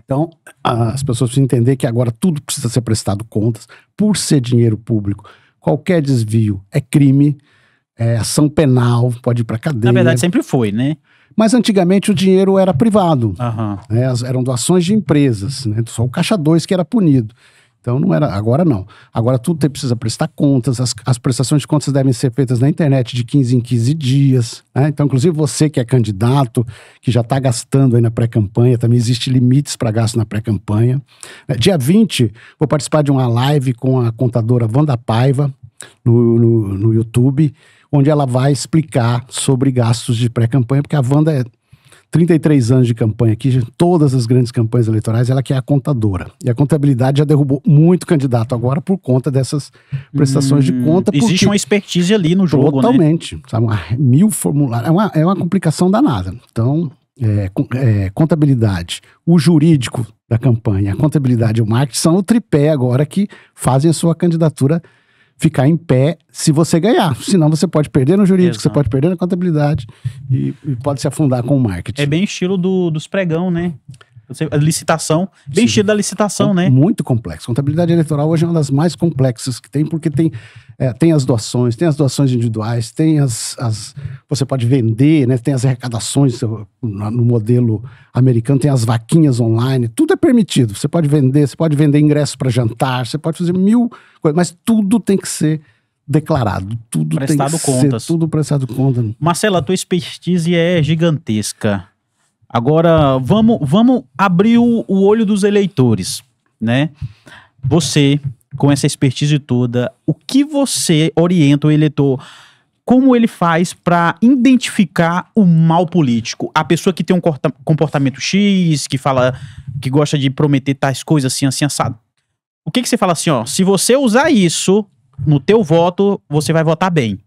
Então, as pessoas precisam entender que agora tudo precisa ser prestado contas, por ser dinheiro público Qualquer desvio é crime, é ação penal, pode ir para cadeia. Na verdade, sempre foi, né? Mas antigamente o dinheiro era privado, uhum. né? As, eram doações de empresas, né? só o caixa 2 que era punido. Então não era, agora não. Agora tudo tem, precisa prestar contas, as, as, prestações de contas devem ser feitas na internet de 15 em 15 dias. Né? Então, inclusive você que é candidato, que já está gastando aí na pré-campanha, também existe limites para gasto na pré-campanha. Né? Dia 20, vou participar de uma live com a contadora Wanda Paiva no, no, no YouTube, onde ela vai explicar sobre gastos de pré-campanha, porque a Wanda é 33 anos de campanha aqui, todas as grandes campanhas eleitorais, ela que é a contadora. E a contabilidade já derrubou muito candidato agora por conta dessas prestações hum, de conta. Existe uma expertise ali no jogo, né? Totalmente. Né? mil formulários. É uma, é uma complicação danada. Então, é, é, contabilidade, o jurídico da campanha, a contabilidade e o marketing são o tripé agora que fazem a sua candidatura ficar em pé se você ganhar. Senão você pode perder no jurídico, Exato. você pode perder na contabilidade e, e, pode se afundar com o marketing. É bem estilo do, dos pregão, né? A licitação, bem cheio da licitação, Com, né? Muito complexo. Contabilidade eleitoral hoje é uma das mais complexas que tem, porque tem, é, tem as doações, tem as doações individuais, tem as, as. Você pode vender, né? Tem as arrecadações no modelo americano, tem as vaquinhas online, tudo é permitido. Você pode vender, você pode vender ingressos para jantar, você pode fazer mil coisas, mas tudo tem que ser declarado. Tudo prestado tem que contas. ser tudo prestado conta. Marcela, a tua expertise é gigantesca. Agora, vamos, vamos abrir o, o olho dos eleitores, né? Você, com essa expertise toda, o que você orienta o eleitor? Como ele faz para identificar o mal político? A pessoa que tem um comportamento X, que fala que gosta de prometer tais coisas assim, assim, assado. O que, que você fala assim, ó? Se você usar isso no teu voto, você vai votar bem.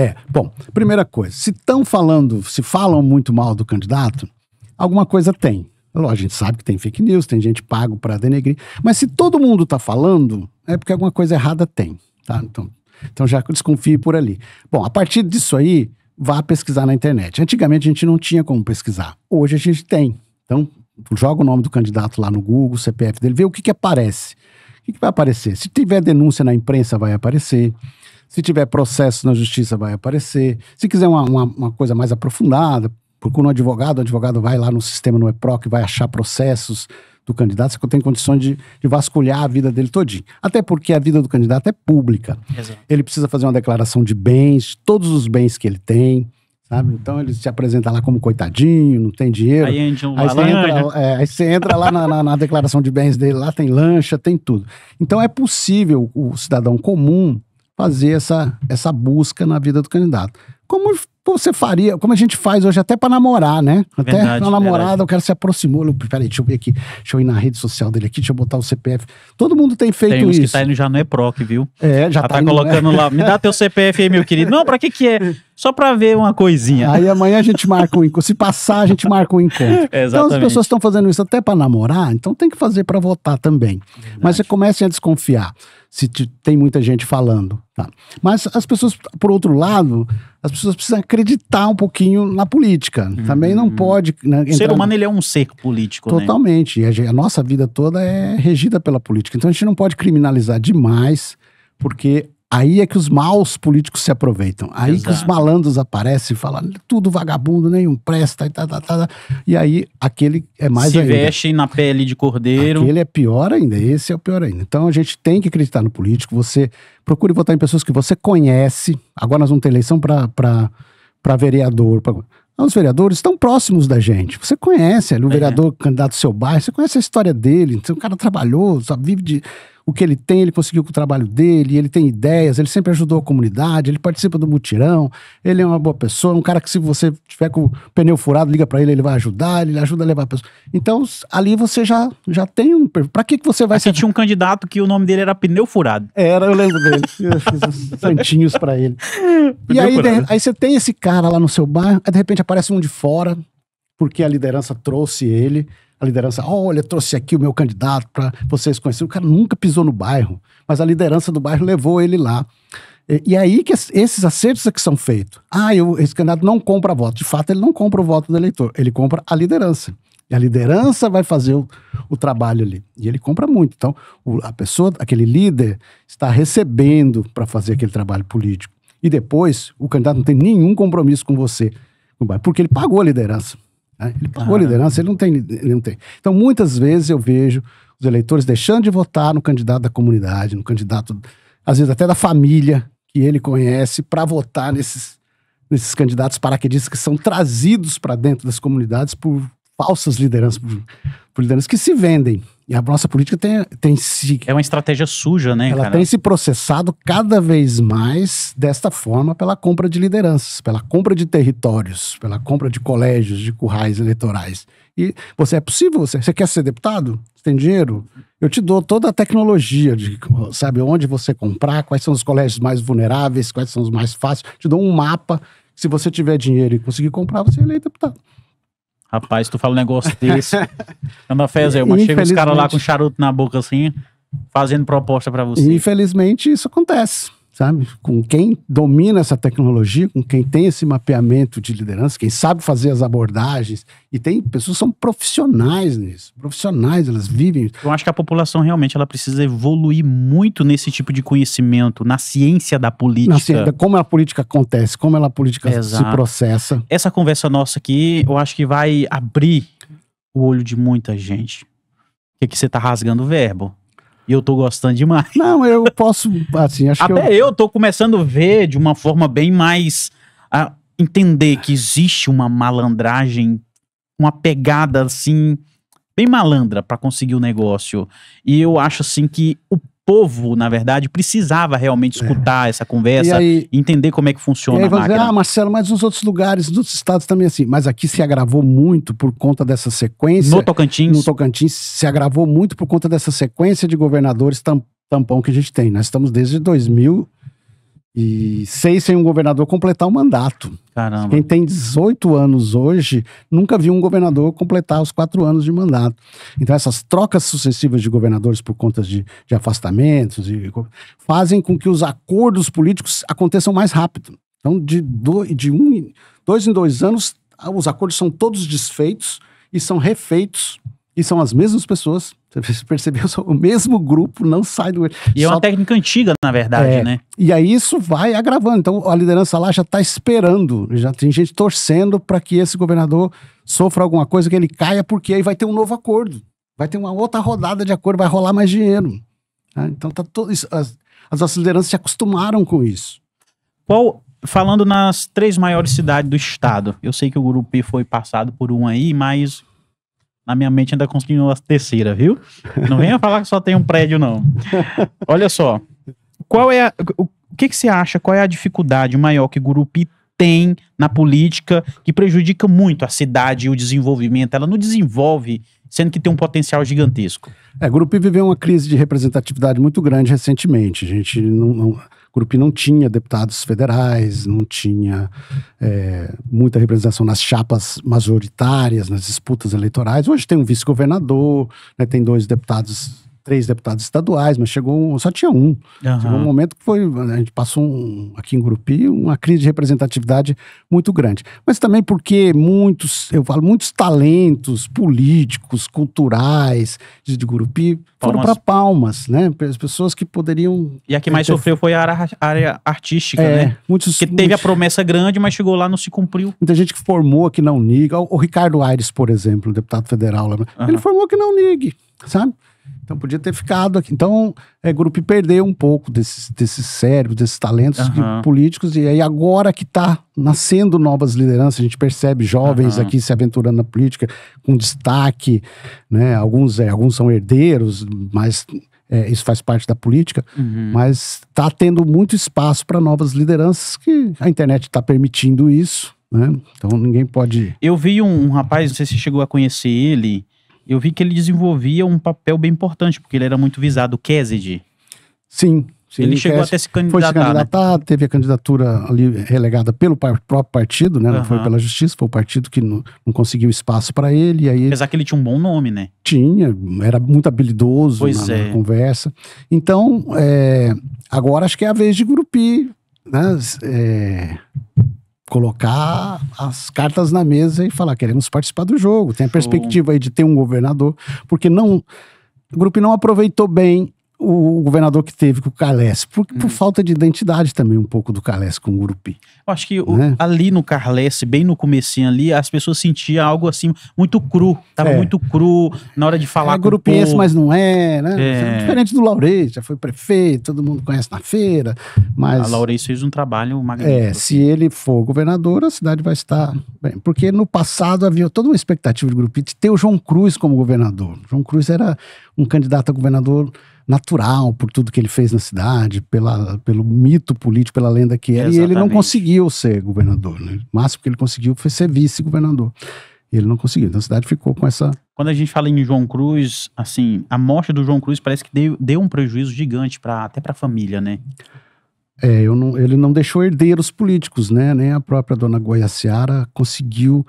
É, bom, primeira coisa, se estão falando, se falam muito mal do candidato, alguma coisa tem. A gente sabe que tem fake news, tem gente pago para denegrir, mas se todo mundo está falando, é porque alguma coisa errada tem, tá? Então, então já desconfie por ali. Bom, a partir disso aí, vá pesquisar na internet. Antigamente a gente não tinha como pesquisar, hoje a gente tem. Então, joga o nome do candidato lá no Google, CPF dele, vê o que, que aparece. O que, que vai aparecer? Se tiver denúncia na imprensa, vai aparecer. Se tiver processo na justiça, vai aparecer. Se quiser uma, uma, uma coisa mais aprofundada, procura um advogado, o advogado vai lá no sistema no EPROC, vai achar processos do candidato, você tem condições de, de vasculhar a vida dele todinho. Até porque a vida do candidato é pública. Exato. Ele precisa fazer uma declaração de bens, todos os bens que ele tem. Sabe? Então ele se apresenta lá como coitadinho, não tem dinheiro. Aí, um aí, você, entra, é, aí você, entra, lá na, na, na, declaração de bens dele, lá tem lancha, tem tudo. Então é possível o cidadão comum fazer essa, essa busca na vida do candidato. Como você faria, como a gente faz hoje até para namorar, né? Até na namorada, eu o cara se aproximou. Eu, peraí, deixa eu ver aqui, deixa eu ir na rede social dele aqui, deixa eu botar o CPF. Todo mundo tem feito tem uns isso. que tá indo já no EPROC, viu? É, já, já tá, tá indo, colocando lá, me dá teu CPF aí, meu querido. Não, para que que é? Só para ver uma coisinha. Aí amanhã a gente marca um encontro. Se passar, a gente marca um encontro. é, então as pessoas estão fazendo isso até para namorar, então tem que fazer para votar também. Verdade. Mas você começa a desconfiar se tem muita gente falando. Tá? Mas as pessoas, por outro lado, as pessoas precisam acreditar um pouquinho na política. Também não uhum. pode. Né, o ser humano ele é um ser político. Né? Totalmente. Né? A, a nossa vida toda é regida pela política. Então a gente não pode criminalizar demais, porque Aí é que os maus políticos se aproveitam. Aí Exato. que os malandros aparecem e falam tudo vagabundo, nenhum presta, e, tá, tá, tá, tá. e aí aquele é mais se ainda. Se veste na pele de cordeiro. Aquele é pior ainda, esse é o pior ainda. Então a gente tem que acreditar no político. Você procure votar em pessoas que você conhece. Agora nós vamos ter eleição para vereador. Pra... Os vereadores estão próximos da gente. Você conhece ali o é. vereador candidato do seu bairro, você conhece a história dele. Então, o cara trabalhou, só vive de o que ele tem, ele conseguiu com o trabalho dele, ele tem ideias, ele sempre ajudou a comunidade, ele participa do mutirão, ele é uma boa pessoa, um cara que se você tiver com o pneu furado, liga para ele, ele vai ajudar, ele ajuda a levar a pessoa. Então, ali você já, já tem um... Para que, que você vai... Aqui ser... tinha um candidato que o nome dele era pneu furado. Era, eu lembro dele. Eu fiz uns santinhos para ele. e aí, de, aí você tem esse cara lá no seu bairro, aí de repente aparece um de fora, porque a liderança trouxe ele a liderança, olha, trouxe aqui o meu candidato para vocês conhecerem. O cara nunca pisou no bairro, mas a liderança do bairro levou ele lá. E, e aí que esses acertos é que são feitos. Ah, eu, esse candidato não compra voto. De fato, ele não compra o voto do eleitor, ele compra a liderança. E a liderança vai fazer o, o trabalho ali. E ele compra muito. Então, o, a pessoa, aquele líder, está recebendo para fazer aquele trabalho político. E depois, o candidato não tem nenhum compromisso com você, porque ele pagou a liderança. Né? Ele pagou ah. liderança, ele não, tem, ele não tem. Então, muitas vezes eu vejo os eleitores deixando de votar no candidato da comunidade, no candidato, às vezes até da família que ele conhece, para votar nesses, nesses candidatos paraquedistas que são trazidos para dentro das comunidades por falsas lideranças, por, por lideranças que se vendem. E a nossa política tem, tem se. É uma estratégia suja, né? Ela cara? tem se processado cada vez mais desta forma pela compra de lideranças, pela compra de territórios, pela compra de colégios, de currais eleitorais. E você é possível? Você, você quer ser deputado? Você tem dinheiro? Eu te dou toda a tecnologia de, sabe, onde você comprar, quais são os colégios mais vulneráveis, quais são os mais fáceis. Te dou um mapa. Se você tiver dinheiro e conseguir comprar, você é eleito deputado. Rapaz, tu fala um negócio desse. Anda fezé, mas chega os caras lá com charuto na boca assim, fazendo proposta para você. Infelizmente, isso acontece sabe? Com quem domina essa tecnologia, com quem tem esse mapeamento de liderança, quem sabe fazer as abordagens. E tem pessoas que são profissionais nisso, profissionais, elas vivem. Eu acho que a população realmente ela precisa evoluir muito nesse tipo de conhecimento, na ciência da política. Na ciência, como a política acontece, como ela, a política Exato. se processa. Essa conversa nossa aqui, eu acho que vai abrir o olho de muita gente. O que, que você está rasgando o verbo? E eu tô gostando demais. Não, eu posso, assim, acho Até que eu... eu tô começando a ver de uma forma bem mais... A entender que existe uma malandragem, uma pegada, assim, bem malandra para conseguir o negócio. E eu acho, assim, que o povo, na verdade, precisava realmente é. escutar é. essa conversa, aí, entender como é que funciona e aí a máquina. Dizer, ah, Marcelo, mas nos outros lugares, nos estados também é assim. Mas aqui se agravou muito por conta dessa sequência. No Tocantins. No Tocantins se agravou muito por conta dessa sequência de governadores tampão que a gente tem. Nós estamos desde 2000 e seis sem um governador completar o mandato. Caramba. Quem tem 18 anos hoje nunca viu um governador completar os quatro anos de mandato. Então, essas trocas sucessivas de governadores por conta de, de afastamentos e, fazem com que os acordos políticos aconteçam mais rápido. Então, de, do, de um, dois em dois anos, os acordos são todos desfeitos e são refeitos, e são as mesmas pessoas você percebeu? O mesmo grupo não sai do. E é uma técnica antiga, na verdade, é. né? E aí isso vai agravando. Então a liderança lá já está esperando, já tem gente torcendo para que esse governador sofra alguma coisa, que ele caia, porque aí vai ter um novo acordo. Vai ter uma outra rodada de acordo, vai rolar mais dinheiro. Né? Então tá todo isso, as, as nossas lideranças se acostumaram com isso. Qual, falando nas três maiores cidades do estado, eu sei que o P foi passado por um aí, mas na minha mente ainda continua a terceira, viu? Não venha falar que só tem um prédio, não. Olha só. Qual é a, o que, que você acha? Qual é a dificuldade maior que Gurupi tem na política que prejudica muito a cidade e o desenvolvimento? Ela não desenvolve, sendo que tem um potencial gigantesco. É, Gurupi viveu uma crise de representatividade muito grande recentemente. A gente não... não Curupi não tinha deputados federais, não tinha é, muita representação nas chapas majoritárias, nas disputas eleitorais. Hoje tem um vice-governador, né, tem dois deputados três deputados estaduais, mas chegou só tinha um. Uhum. Chegou um momento que foi a gente passou um, aqui em Grupi uma crise de representatividade muito grande. Mas também porque muitos, eu falo, muitos talentos políticos, culturais de, de Grupi foram para Palmas, né? As pessoas que poderiam e a que mais ter... sofreu foi a área, área artística, é, né? Muitos que teve muitos... a promessa grande, mas chegou lá não se cumpriu. Muita gente que formou aqui na Unig, o, o Ricardo Aires, por exemplo, deputado federal, uhum. ele formou aqui na Unig, sabe? Então podia ter ficado aqui. Então, é, Grupo perdeu um pouco desses, desses cérebros, desses talentos uhum. políticos. E aí, agora que está nascendo novas lideranças, a gente percebe jovens uhum. aqui se aventurando na política com destaque, né? Alguns, é, alguns são herdeiros, mas é, isso faz parte da política, uhum. mas está tendo muito espaço para novas lideranças que a internet está permitindo isso, né? Então ninguém pode. Eu vi um, um rapaz, não sei se chegou a conhecer ele eu vi que ele desenvolvia um papel bem importante, porque ele era muito visado, o Kesed. Sim, sim. Ele chegou até se candidatar. Foi se né? candidatar, né? teve a candidatura ali relegada pelo par próprio partido, né? Uhum. Não foi pela justiça, foi o partido que não, não conseguiu espaço para ele. Aí Apesar que ele tinha um bom nome, né? Tinha, era muito habilidoso na, é. na, conversa. Então, é, agora acho que é a vez de Grupi, né? É, colocar as cartas na mesa e falar: queremos participar do jogo. Tem a perspectiva aí de ter um governador, porque não. O grupo não aproveitou bem o governador que teve com o Carles, por, por uhum. falta de identidade também um pouco do Carles com o Gurupi. Eu acho que né? o, ali no Carles, bem no comecinho ali, as pessoas sentiam algo assim muito cru, tava é. muito cru na hora de é, falar é, com o povo. mas não é, né? É. é diferente do Laurei, já foi prefeito, todo mundo conhece na feira, mas... A Laurei fez um trabalho magnífico. É, se ele for governador, a cidade vai estar bem, porque no passado havia toda uma expectativa do Gurupi de ter o João Cruz como governador. João Cruz era um candidato a governador natural por tudo que ele fez na cidade, pela, pelo mito político, pela lenda que era. Exatamente. E ele não conseguiu ser governador. Né? O máximo que ele conseguiu foi ser vice-governador. E ele não conseguiu. Então a cidade ficou com essa. Quando a gente fala em João Cruz, assim, a morte do João Cruz parece que deu, deu um prejuízo gigante para até para a família, né? É, não, ele não deixou herdeiros políticos, né? Nem a própria dona Goiaciara conseguiu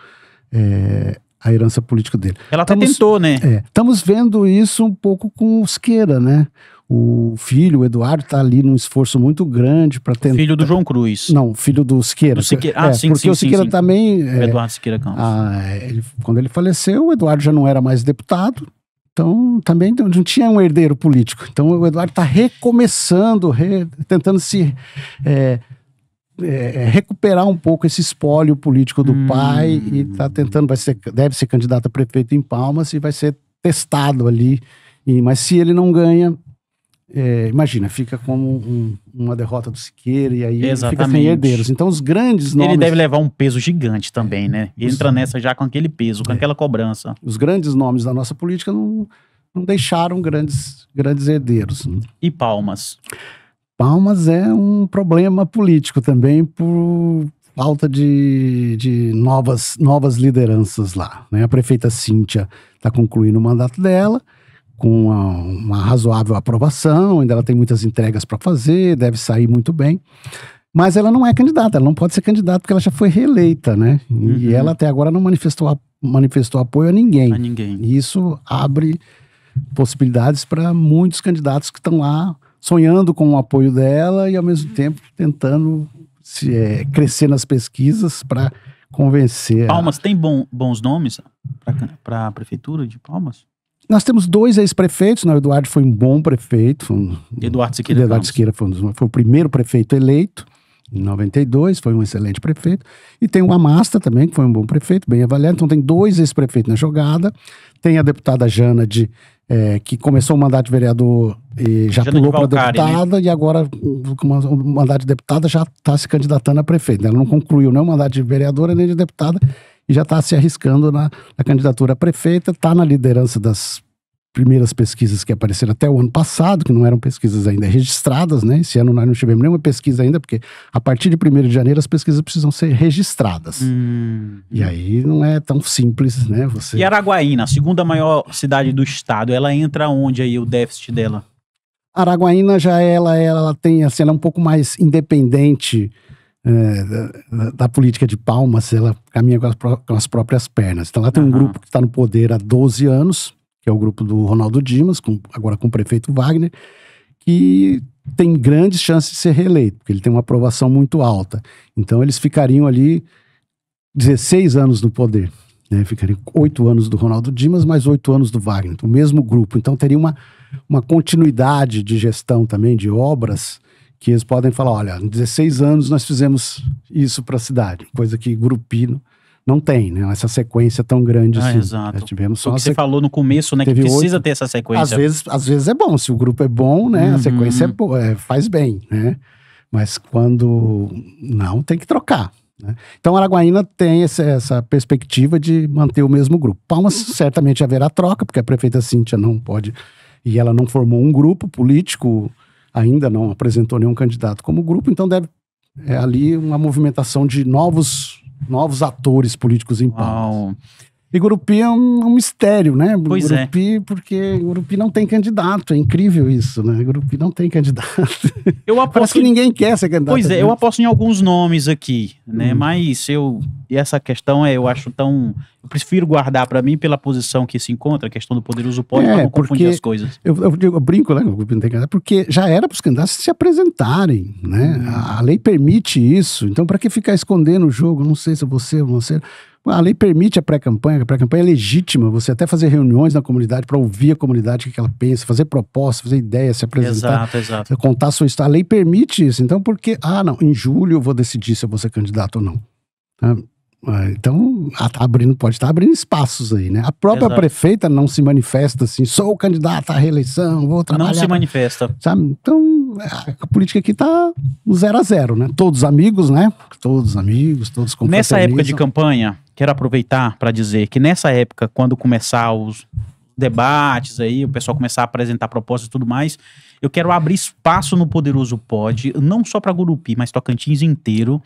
é, a herança política dele. Ela até estamos, tentou, né? É, estamos vendo isso um pouco com o Siqueira, né? O filho, o Eduardo, está ali num esforço muito grande para tentar. Filho do João Cruz. Não, filho do Siqueira. Do Siqueira. É, ah, é, sim, porque sim, o Siqueira sim, também. É, Eduardo Siqueira Campos. Ah, ele, quando ele faleceu, o Eduardo já não era mais deputado. Então, também não tinha um herdeiro político. Então, o Eduardo está recomeçando, re, tentando se é, é, é, recuperar um pouco esse espólio político do hum. pai e está tentando, vai ser, deve ser candidato a prefeito em Palmas e vai ser testado ali. E, mas se ele não ganha, é, imagina, fica como um, uma derrota do Siqueira e aí fica sem herdeiros. Então os grandes nomes... Ele deve levar um peso gigante também, né? E entra nessa já com aquele peso, com é. aquela cobrança. Os grandes nomes da nossa política não, não deixaram grandes, grandes herdeiros. Né? E Palmas? Palmas é um problema político também por falta de, de novas, novas lideranças lá. Né? A prefeita Cíntia está concluindo o mandato dela com uma, uma, razoável aprovação, ainda ela tem muitas entregas para fazer, deve sair muito bem. Mas ela não é candidata, ela não pode ser candidata porque ela já foi reeleita, né? Uhum. E ela até agora não manifestou, manifestou apoio a ninguém. A ninguém. E isso abre possibilidades para muitos candidatos que estão lá sonhando com o apoio dela e, ao mesmo tempo, tentando se, é, crescer nas pesquisas para convencer. Palmas a... tem bom, bons nomes para a prefeitura de Palmas? Nós temos dois ex-prefeitos, né? o Eduardo foi um bom prefeito. Um, Eduardo Siqueira. Eduardo Siqueira foi, um, foi o primeiro prefeito eleito em 92, foi um excelente prefeito. E tem o Amasta também, que foi um bom prefeito, bem avaliado. Então tem dois ex-prefeitos na jogada. Tem a deputada Jana de, é, que começou o mandato de vereador e já Jana pulou para né? deputada né? e agora o mandato de deputada já está se candidatando a prefeito. Né? Ela não concluiu nem né, o mandato de vereadora nem de deputada e já está se arriscando na, na candidatura a prefeita, está na liderança das primeiras pesquisas que apareceram até o ano passado, que não eram pesquisas ainda registradas, né? Esse ano nós não tivemos nenhuma pesquisa ainda, porque a partir de 1 de janeiro as pesquisas precisam ser registradas. Hum. E aí não é tão simples, né? Você... E Araguaína, a segunda maior cidade do estado, ela entra onde aí o déficit dela? Araguaína já é, ela, ela tem, assim, ela é um pouco mais independente é, da, da, política de palmas, ela caminha com as, com as próprias pernas. Então, lá tem uhum. um grupo que está no poder há 12 anos, que é o grupo do Ronaldo Dimas, com, agora com o prefeito Wagner, que tem grandes chances de ser reeleito, porque ele tem uma aprovação muito alta. Então eles ficariam ali 16 anos no poder. Né? Ficariam oito anos do Ronaldo Dimas, mais oito anos do Wagner, o mesmo grupo. Então teria uma, uma continuidade de gestão também, de obras, que eles podem falar: olha, em 16 anos nós fizemos isso para a cidade, coisa que Grupino não tem, né? Essa sequência tão grande ah, assim. Exato. tivemos só o que você sequ... falou no começo, né? Que precisa 8... ter essa sequência. Às vezes, às vezes é bom, se o grupo é bom, né? Uhum. A sequência é boa, é, faz bem, né? Mas quando não, tem que trocar. Né? Então, Araguaína tem essa, essa perspectiva de manter o mesmo grupo. Palmas, certamente haverá troca, porque a prefeita Cíntia não pode. E ela não formou um grupo político, ainda não apresentou nenhum candidato como grupo, então deve é, ali uma movimentação de novos novos atores políticos em pauta. E Gurupi é um, um mistério, né? Pois Gurupi, é. porque Gurupi não tem candidato, é incrível isso, né? Gurupi não tem candidato. Eu aposto Parece que ninguém quer ser candidato. Pois é, né? eu aposto em alguns nomes aqui, né? Hum. Mas eu e essa questão é, eu acho tão, eu prefiro guardar para mim pela posição que se encontra, a questão do poderoso pode é, não confundir as coisas. Eu, eu, eu brinco, né? Gurupi não tem candidato, porque já era para os candidatos se apresentarem, né? Hum. A, a, lei permite isso, então para que ficar escondendo o jogo? Não sei se você, você, a lei permite a pré-campanha, a pré-campanha é legítima, você até fazer reuniões na comunidade para ouvir a comunidade, o que ela pensa, fazer propostas, fazer ideias, se apresentar, exato, exato. contar sua história. A lei permite isso, então porque, ah, não, em julho eu vou decidir se eu vou ser candidato ou não. Né? Ah, então, ah, tá abrindo, pode estar tá abrindo espaços aí, né? A própria Exato. prefeita não se manifesta assim, sou candidata à reeleição, vou trabalhar. Não se manifesta. Sabe? Então, a política aqui tá zero a zero, né? Todos amigos, né? Todos amigos, todos Nessa época de campanha, quero aproveitar para dizer que nessa época, quando começar os debates aí, o pessoal começar a apresentar propostas e tudo mais, eu quero abrir espaço no Poderoso Pod, não só para Gurupi, mas Tocantins inteiro,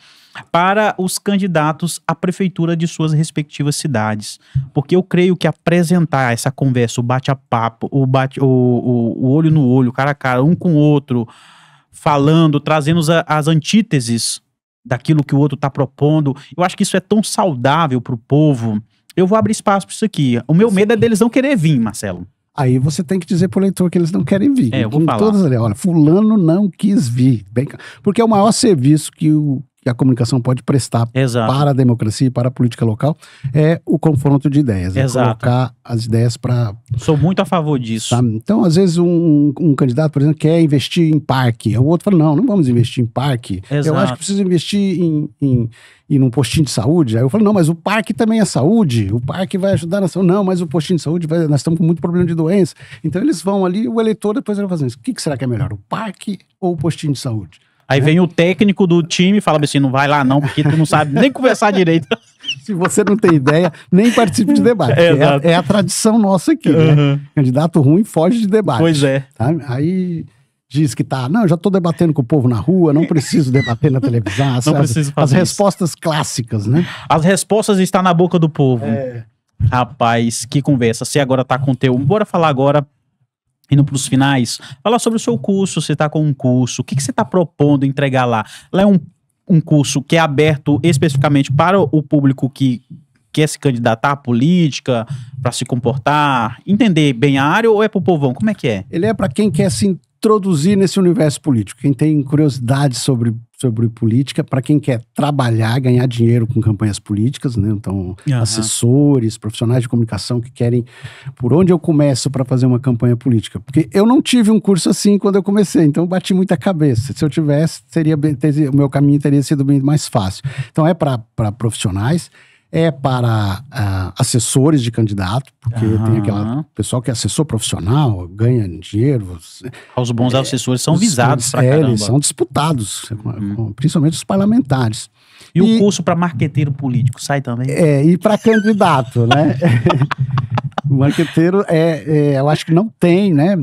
para os candidatos à prefeitura de suas respectivas cidades. Porque eu creio que apresentar essa conversa, o bate-papo, a o, bate, o, o, o olho no olho, cara a cara, um com o outro, falando, trazendo as, as antíteses daquilo que o outro está propondo. Eu acho que isso é tão saudável para o povo. Eu vou abrir espaço para isso aqui. O meu medo é deles não querer vir, Marcelo. Aí você tem que dizer pro leitor que eles não querem vir. É, eu vou falar. Todas ali, olha, fulano não quis vir. Bem, porque é o maior serviço que o, que a comunicação pode prestar Exato. para a democracia e para a política local é o confronto de ideias, é Exato. colocar as ideias para. Sou muito a favor disso. Tá? Então, às vezes, um, um, candidato, por exemplo, quer investir em parque, o outro fala: não, não vamos investir em parque. Exato. Eu acho que precisa investir em, em, em um postinho de saúde. Aí eu falo: não, mas o parque também é saúde, o parque vai ajudar na saúde. Não, mas o postinho de saúde, vai... nós estamos com muito problema de doença. Então, eles vão ali, o eleitor depois vai fazer isso. O que será que é melhor, o parque ou o postinho de saúde? Aí né? vem o técnico do time e fala assim: não vai lá não, porque tu não sabe nem conversar direito. Se você não tem ideia, nem participe de debate. É, é, a, é a tradição nossa aqui, uhum. né? Candidato ruim foge de debate. Pois é. Tá? Aí diz que tá, não, já tô debatendo com o povo na rua, não preciso debater na televisão. Não as, preciso fazer As respostas clássicas, né? As respostas estão na boca do povo. É. Rapaz, que conversa. Você agora tá com teu. Bora falar agora indo para os finais, falar sobre o seu curso, você está com um curso, o que, que você está propondo entregar lá? Lá é um, um curso que é aberto especificamente para o público que quer se candidatar à política, para se comportar, entender bem a área ou é para o povão? Como é que é? Ele é para quem quer se introduzir nesse universo político, quem tem curiosidade sobre, sobre política, para quem quer trabalhar, ganhar dinheiro com campanhas políticas, né? Então, uhum. assessores, profissionais de comunicação que querem por onde eu começo para fazer uma campanha política. Porque eu não tive um curso assim quando eu comecei, então eu bati muita cabeça. Se eu tivesse, seria bem, teria, o meu caminho teria sido bem mais fácil. Então é para profissionais é para uh, assessores de candidato, porque uhum. tem aquela pessoal que é assessor profissional, ganha dinheiro. Os bons é, assessores são visados para caramba. Eles são é, disputados, uhum. principalmente os parlamentares. E, e o curso para marqueteiro político sai também? É, e para candidato, né? O marqueteiro é, é, eu acho que não tem, né?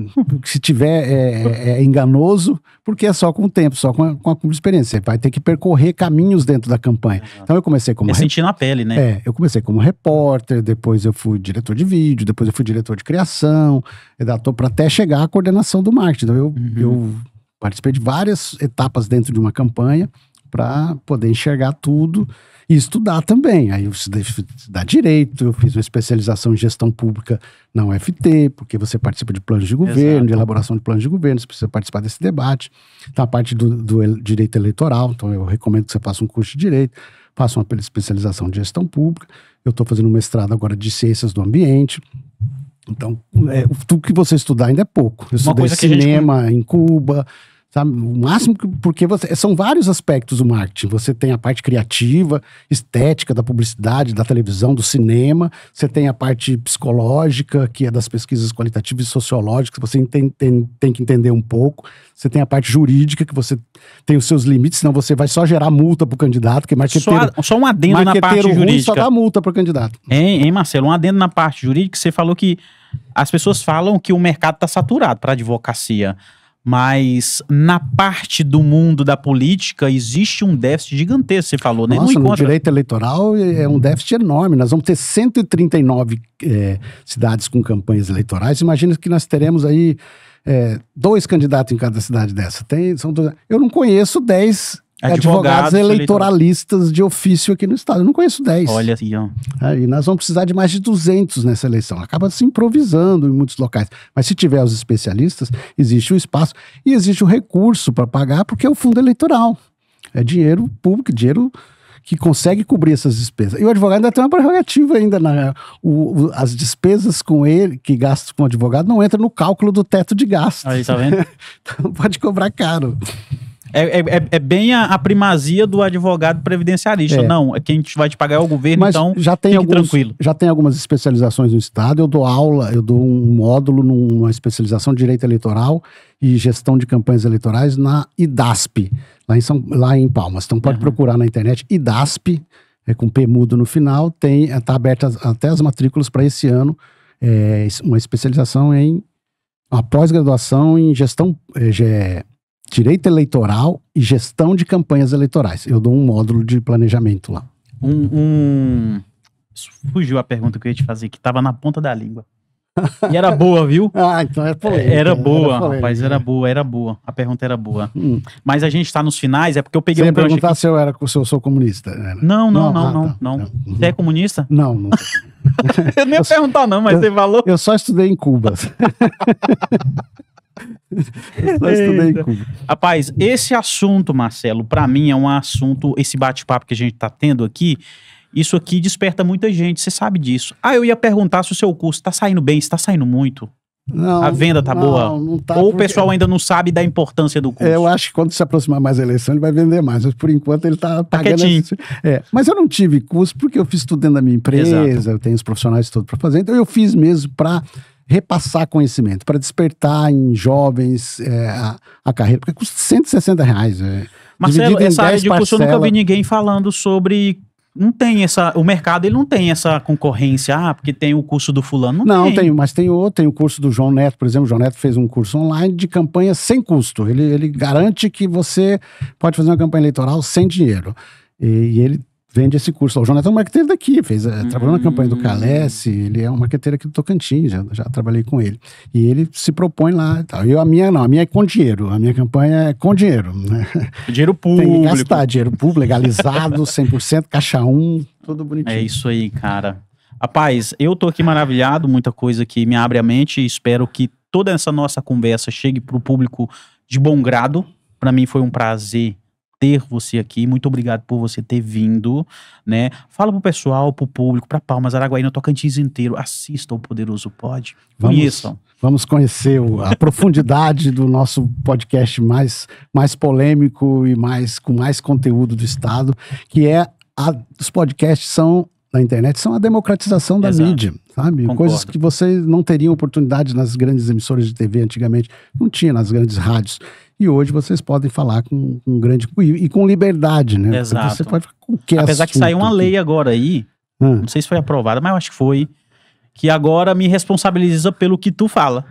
Se tiver é, é, é enganoso, porque é só com o tempo, só com a, com a experiência. Você vai ter que percorrer caminhos dentro da campanha. Então eu comecei como. É sentir na pele, né? É, eu comecei como repórter, depois eu fui diretor de vídeo, depois eu fui diretor de criação, redator, para até chegar à coordenação do marketing. Então eu, uhum. eu participei de várias etapas dentro de uma campanha para poder enxergar tudo e estudar também. Aí eu estudar direito, eu fiz uma especialização em gestão pública na UFT, porque você participa de planos de governo, Exato. de elaboração de planos de governo, você precisa participar desse debate. Tá a parte do, do direito eleitoral, então eu recomendo que você faça um curso de direito, faça uma especialização de gestão pública. Eu estou fazendo um mestrado agora de ciências do ambiente. Então, é, tudo que você estudar ainda é pouco. Eu uma estudei cinema gente... em Cuba, Sabe? O máximo que, porque você, são vários aspectos do marketing. Você tem a parte criativa, estética da publicidade, da televisão, do cinema. Você tem a parte psicológica, que é das pesquisas qualitativas e sociológicas. Você tem, tem, tem que entender um pouco. Você tem a parte jurídica, que você tem os seus limites, senão você vai só gerar multa para o candidato. Que é marqueteiro, só, só um adendo na parte ruim jurídica. só dá multa para o candidato. Hein, hein, Marcelo? Um adendo na parte jurídica. Você falou que as pessoas falam que o mercado está saturado para advocacia mas na parte do mundo da política existe um déficit gigantesco, você falou, né? Nossa, no direito eleitoral é, é um déficit enorme. Nós vamos ter 139 é, cidades com campanhas eleitorais. Imagina que nós teremos aí é, dois candidatos em cada cidade dessa. Tem, são dois, eu não conheço 10 advogados, advogados eleitoralistas de ofício aqui no estado. Eu não conheço 10. Olha assim, ó. É, e nós vamos precisar de mais de 200 nessa eleição. Acaba se improvisando em muitos locais. Mas se tiver os especialistas, existe o espaço e existe o recurso para pagar, porque é o fundo eleitoral. É dinheiro público, dinheiro que consegue cobrir essas despesas. E o advogado ainda tem uma prerrogativa ainda. Na, o, o, as despesas com ele, que gasto com o advogado, não entra no cálculo do teto de gasto. Aí, tá vendo? então pode cobrar caro. É, é, é, é bem a, a, primazia do advogado previdenciarista. É. Não, quem vai te pagar é o governo, Mas então já tem alguns, tranquilo. Já tem algumas especializações no Estado. Eu dou aula, eu dou um módulo numa especialização de direito eleitoral e gestão de campanhas eleitorais na IDASP, lá em, São, lá em Palmas. Então pode uhum. procurar na internet IDASP, é, com P mudo no final. Está aberta até as matrículas para esse ano. É, uma especialização em uma pós-graduação em gestão é, direito eleitoral e gestão de campanhas eleitorais. Eu dou um módulo de planejamento lá. Um. um... Fugiu a pergunta que eu ia te fazer, que estava na ponta da língua. E era boa, viu? ah, então era é polêmica. Era boa, era rapaz, era boa, era boa. A pergunta era boa. Hum. Mas a gente está nos finais, é porque eu peguei Você um perguntar aqui. se eu, era, se eu sou comunista. Era. Né? Não, não, não, não, ah, não, tá. não. Uhum. Você é comunista? Não, não. eu nem ia eu, perguntar não, mas eu, você falou. Eu só estudei em Cuba. Rapaz, esse assunto, Marcelo, para mim é um assunto, esse bate-papo que a gente tá tendo aqui, isso aqui desperta muita gente, você sabe disso. Ah, eu ia perguntar se o seu curso tá saindo bem, se tá saindo muito. Não, a venda tá não, boa? Não tá Ou o pessoal ainda não sabe da importância do curso? Eu acho que quando se aproximar mais da eleição, ele vai vender mais. Mas por enquanto ele tá, tá pagando. É. Mas eu não tive curso porque eu fiz tudo dentro da minha empresa, Exato. eu tenho os profissionais todos para fazer. Então eu fiz mesmo para repassar conhecimento, para despertar em jovens é, a, a, carreira, porque custa 160 reais. É, Marcelo, essa área de parcela. curso eu nunca vi ninguém falando sobre não tem essa. O mercado ele não tem essa concorrência, ah, porque tem o curso do fulano. Não, não tem. tem, mas tem outro, tem o curso do João Neto, por exemplo. O João Neto fez um curso online de campanha sem custo. Ele, ele garante que você pode fazer uma campanha eleitoral sem dinheiro. E, e ele vende esse curso. O Jonathan é um marqueteiro daqui, fez, uhum. trabalhou na campanha do uhum. Calesse, ele é um marqueteiro aqui do Tocantins, já, já trabalhei com ele. E ele se propõe lá e tal. E a minha não, a minha é com dinheiro, a minha campanha é com dinheiro. Né? Dinheiro público. Tem que gastar dinheiro público, legalizado, 100%, caixa 1, tudo bonitinho. É isso aí, cara. Rapaz, eu tô aqui maravilhado, muita coisa que me abre a mente e espero que toda essa nossa conversa chegue pro público de bom grado. Para mim foi um prazer ter você aqui. Muito obrigado por você ter vindo, né? Fala pro pessoal, pro público, pra Palmas, Araguaína, Tocantins inteiro. Assista ao Poderoso Pod. Conheçam. Vamos, vamos conhecer a profundidade do nosso podcast mais, mais polêmico e mais com mais conteúdo do Estado, que é a, os podcasts são na internet são a democratização da Exato. mídia, sabe? Concordo. Coisas que vocês não teriam oportunidade nas grandes emissoras de TV antigamente, não tinha nas grandes rádios. E hoje vocês podem falar com, um grande. E, com liberdade, né? Exato. você pode qualquer Apesar que saiu uma lei agora aí, não sei se foi aprovada, mas eu acho que foi, que agora me responsabiliza pelo que tu fala.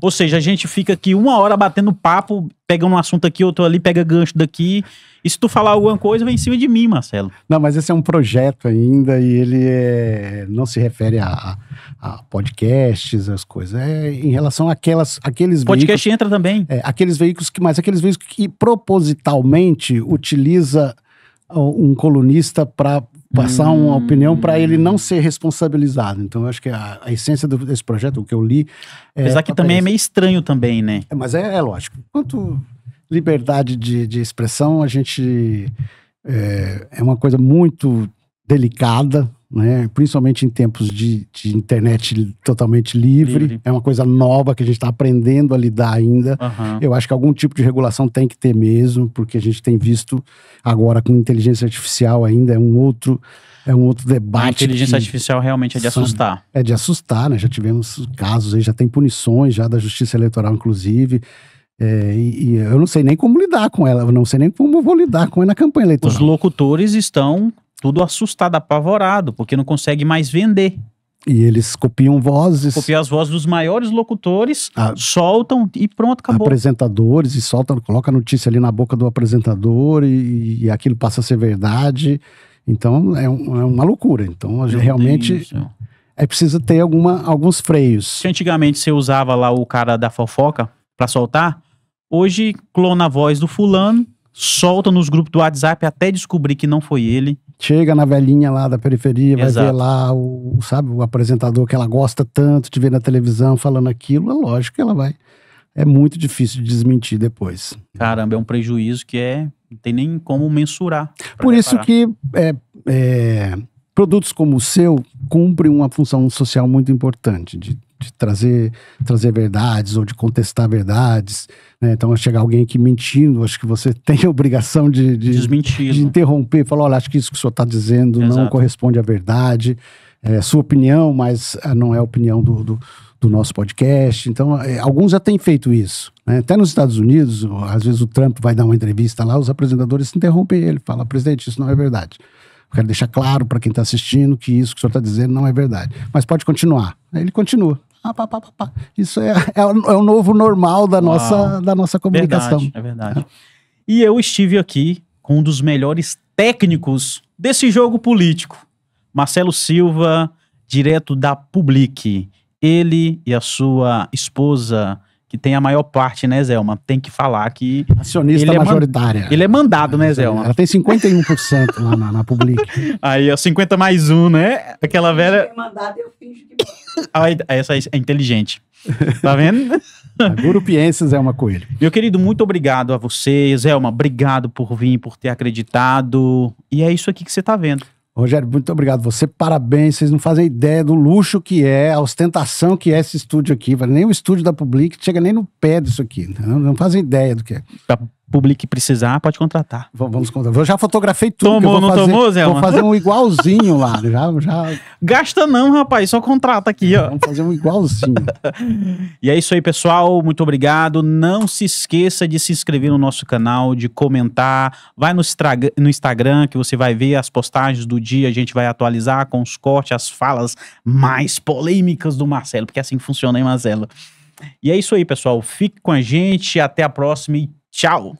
Ou seja, a gente fica aqui uma hora batendo papo, pega um assunto aqui, outro ali, pega gancho daqui. E se tu falar alguma coisa, vem em cima de mim, Marcelo. Não, mas esse é um projeto ainda e ele é, não se refere a, a podcasts, as coisas. É em relação àquelas, àqueles Podcast veículos, entra também. É, aqueles veículos que, mas aqueles veículos que propositalmente utiliza um colunista para passar hum. uma opinião para ele não ser responsabilizado. Então, eu acho que a, a essência do, desse projeto, o que eu li... É, Apesar que também é meio estranho também, né? É, mas é, é, lógico. Quanto liberdade de, de expressão, a gente... É, é uma coisa muito delicada, né? principalmente em tempos de, de internet totalmente livre. livre. É uma coisa nova que a gente está aprendendo a lidar ainda. Uhum. Eu acho que algum tipo de regulação tem que ter mesmo, porque a gente tem visto agora com inteligência artificial ainda é um outro é um outro debate. A inteligência artificial realmente é de assustar. É de assustar, né? Já tivemos casos aí, já tem punições já da Justiça Eleitoral, inclusive. É, e, e, eu não sei nem como lidar com ela, eu não sei nem como vou lidar com ela na campanha eleitoral. Os locutores estão tudo assustado, apavorado, porque não consegue mais vender. E eles copiam vozes. Copiam as vozes dos maiores locutores, a, ah. soltam e pronto, acabou. Apresentadores e soltam, coloca a notícia ali na boca do apresentador e, e aquilo passa a ser verdade. Então é, um, é uma loucura. Então a gente realmente. É precisa ter alguma, alguns freios. Se antigamente você usava lá o cara da fofoca para soltar, hoje clona a voz do fulano, solta nos grupos do WhatsApp até descobrir que não foi ele chega na velhinha lá da periferia, vai Exato. ver lá o, sabe, o apresentador que ela gosta tanto de ver na televisão falando aquilo, é lógico que ela vai. É muito difícil de desmentir depois. Caramba, é um prejuízo que é. Não tem nem como mensurar. Por reparar. isso que é, é, produtos como o seu cumprem uma função social muito importante de de trazer, trazer verdades ou de contestar verdades. Né? Então, chegar alguém aqui mentindo, acho que você tem a obrigação de, de, Desmentir, de né? interromper, falar: olha, acho que isso que o senhor está dizendo Exato. não corresponde à verdade. É sua opinião, mas ah, não é a opinião do, do, do nosso podcast. Então, é, alguns já têm feito isso. Né? Até nos Estados Unidos, às vezes o Trump vai dar uma entrevista lá, os apresentadores interrompem ele, fala, presidente, isso não é verdade. Eu quero deixar claro para quem está assistindo que isso que o senhor está dizendo não é verdade. Mas pode continuar. Aí ele continua. Ah, pá, pá, pá, isso é, é, o, é, o novo normal da, nossa, da nossa comunicação. Verdade, é verdade. É. E eu estive aqui com um dos melhores técnicos desse jogo político. Marcelo Silva, direto da Public. Ele e a sua esposa que tem a maior parte, né, Zelma? Tem que falar que. Acionista ele é majoritária. É ele é mandado, né, Zelma? Ela tem 51% lá na, na Public. Aí é 50 mais um, né? Aquela eu velha. mandado, eu finjo que. Ah, essa é inteligente. Tá vendo? Gurupienses é uma coelho. Meu querido, muito obrigado a você, Zelma. Obrigado por vir, por ter acreditado. E é isso aqui que você tá vendo. Rogério, muito obrigado. Você, parabéns. Vocês não fazem ideia do luxo que é, a ostentação que é esse estúdio aqui. Nem o estúdio da Public chega nem no pé disso aqui. Não, não fazem ideia do que é. Tá Público que precisar, pode contratar. vamos contratar. Eu já fotografei tudo. Tomou, não fazer, tomou, Zé? Vou fazer um igualzinho lá. Já, já... Gasta não, rapaz. Só contrata aqui, ó. Vamos fazer um igualzinho. e é isso aí, pessoal. Muito obrigado. Não se esqueça de se inscrever no nosso canal, de comentar. Vai no, no Instagram, que você vai ver as postagens do dia. A gente vai atualizar com os cortes, as falas mais polêmicas do Marcelo. Porque é assim funciona, hein, Marcelo? E é isso aí, pessoal. Fique com a gente. Até a próxima e tchau!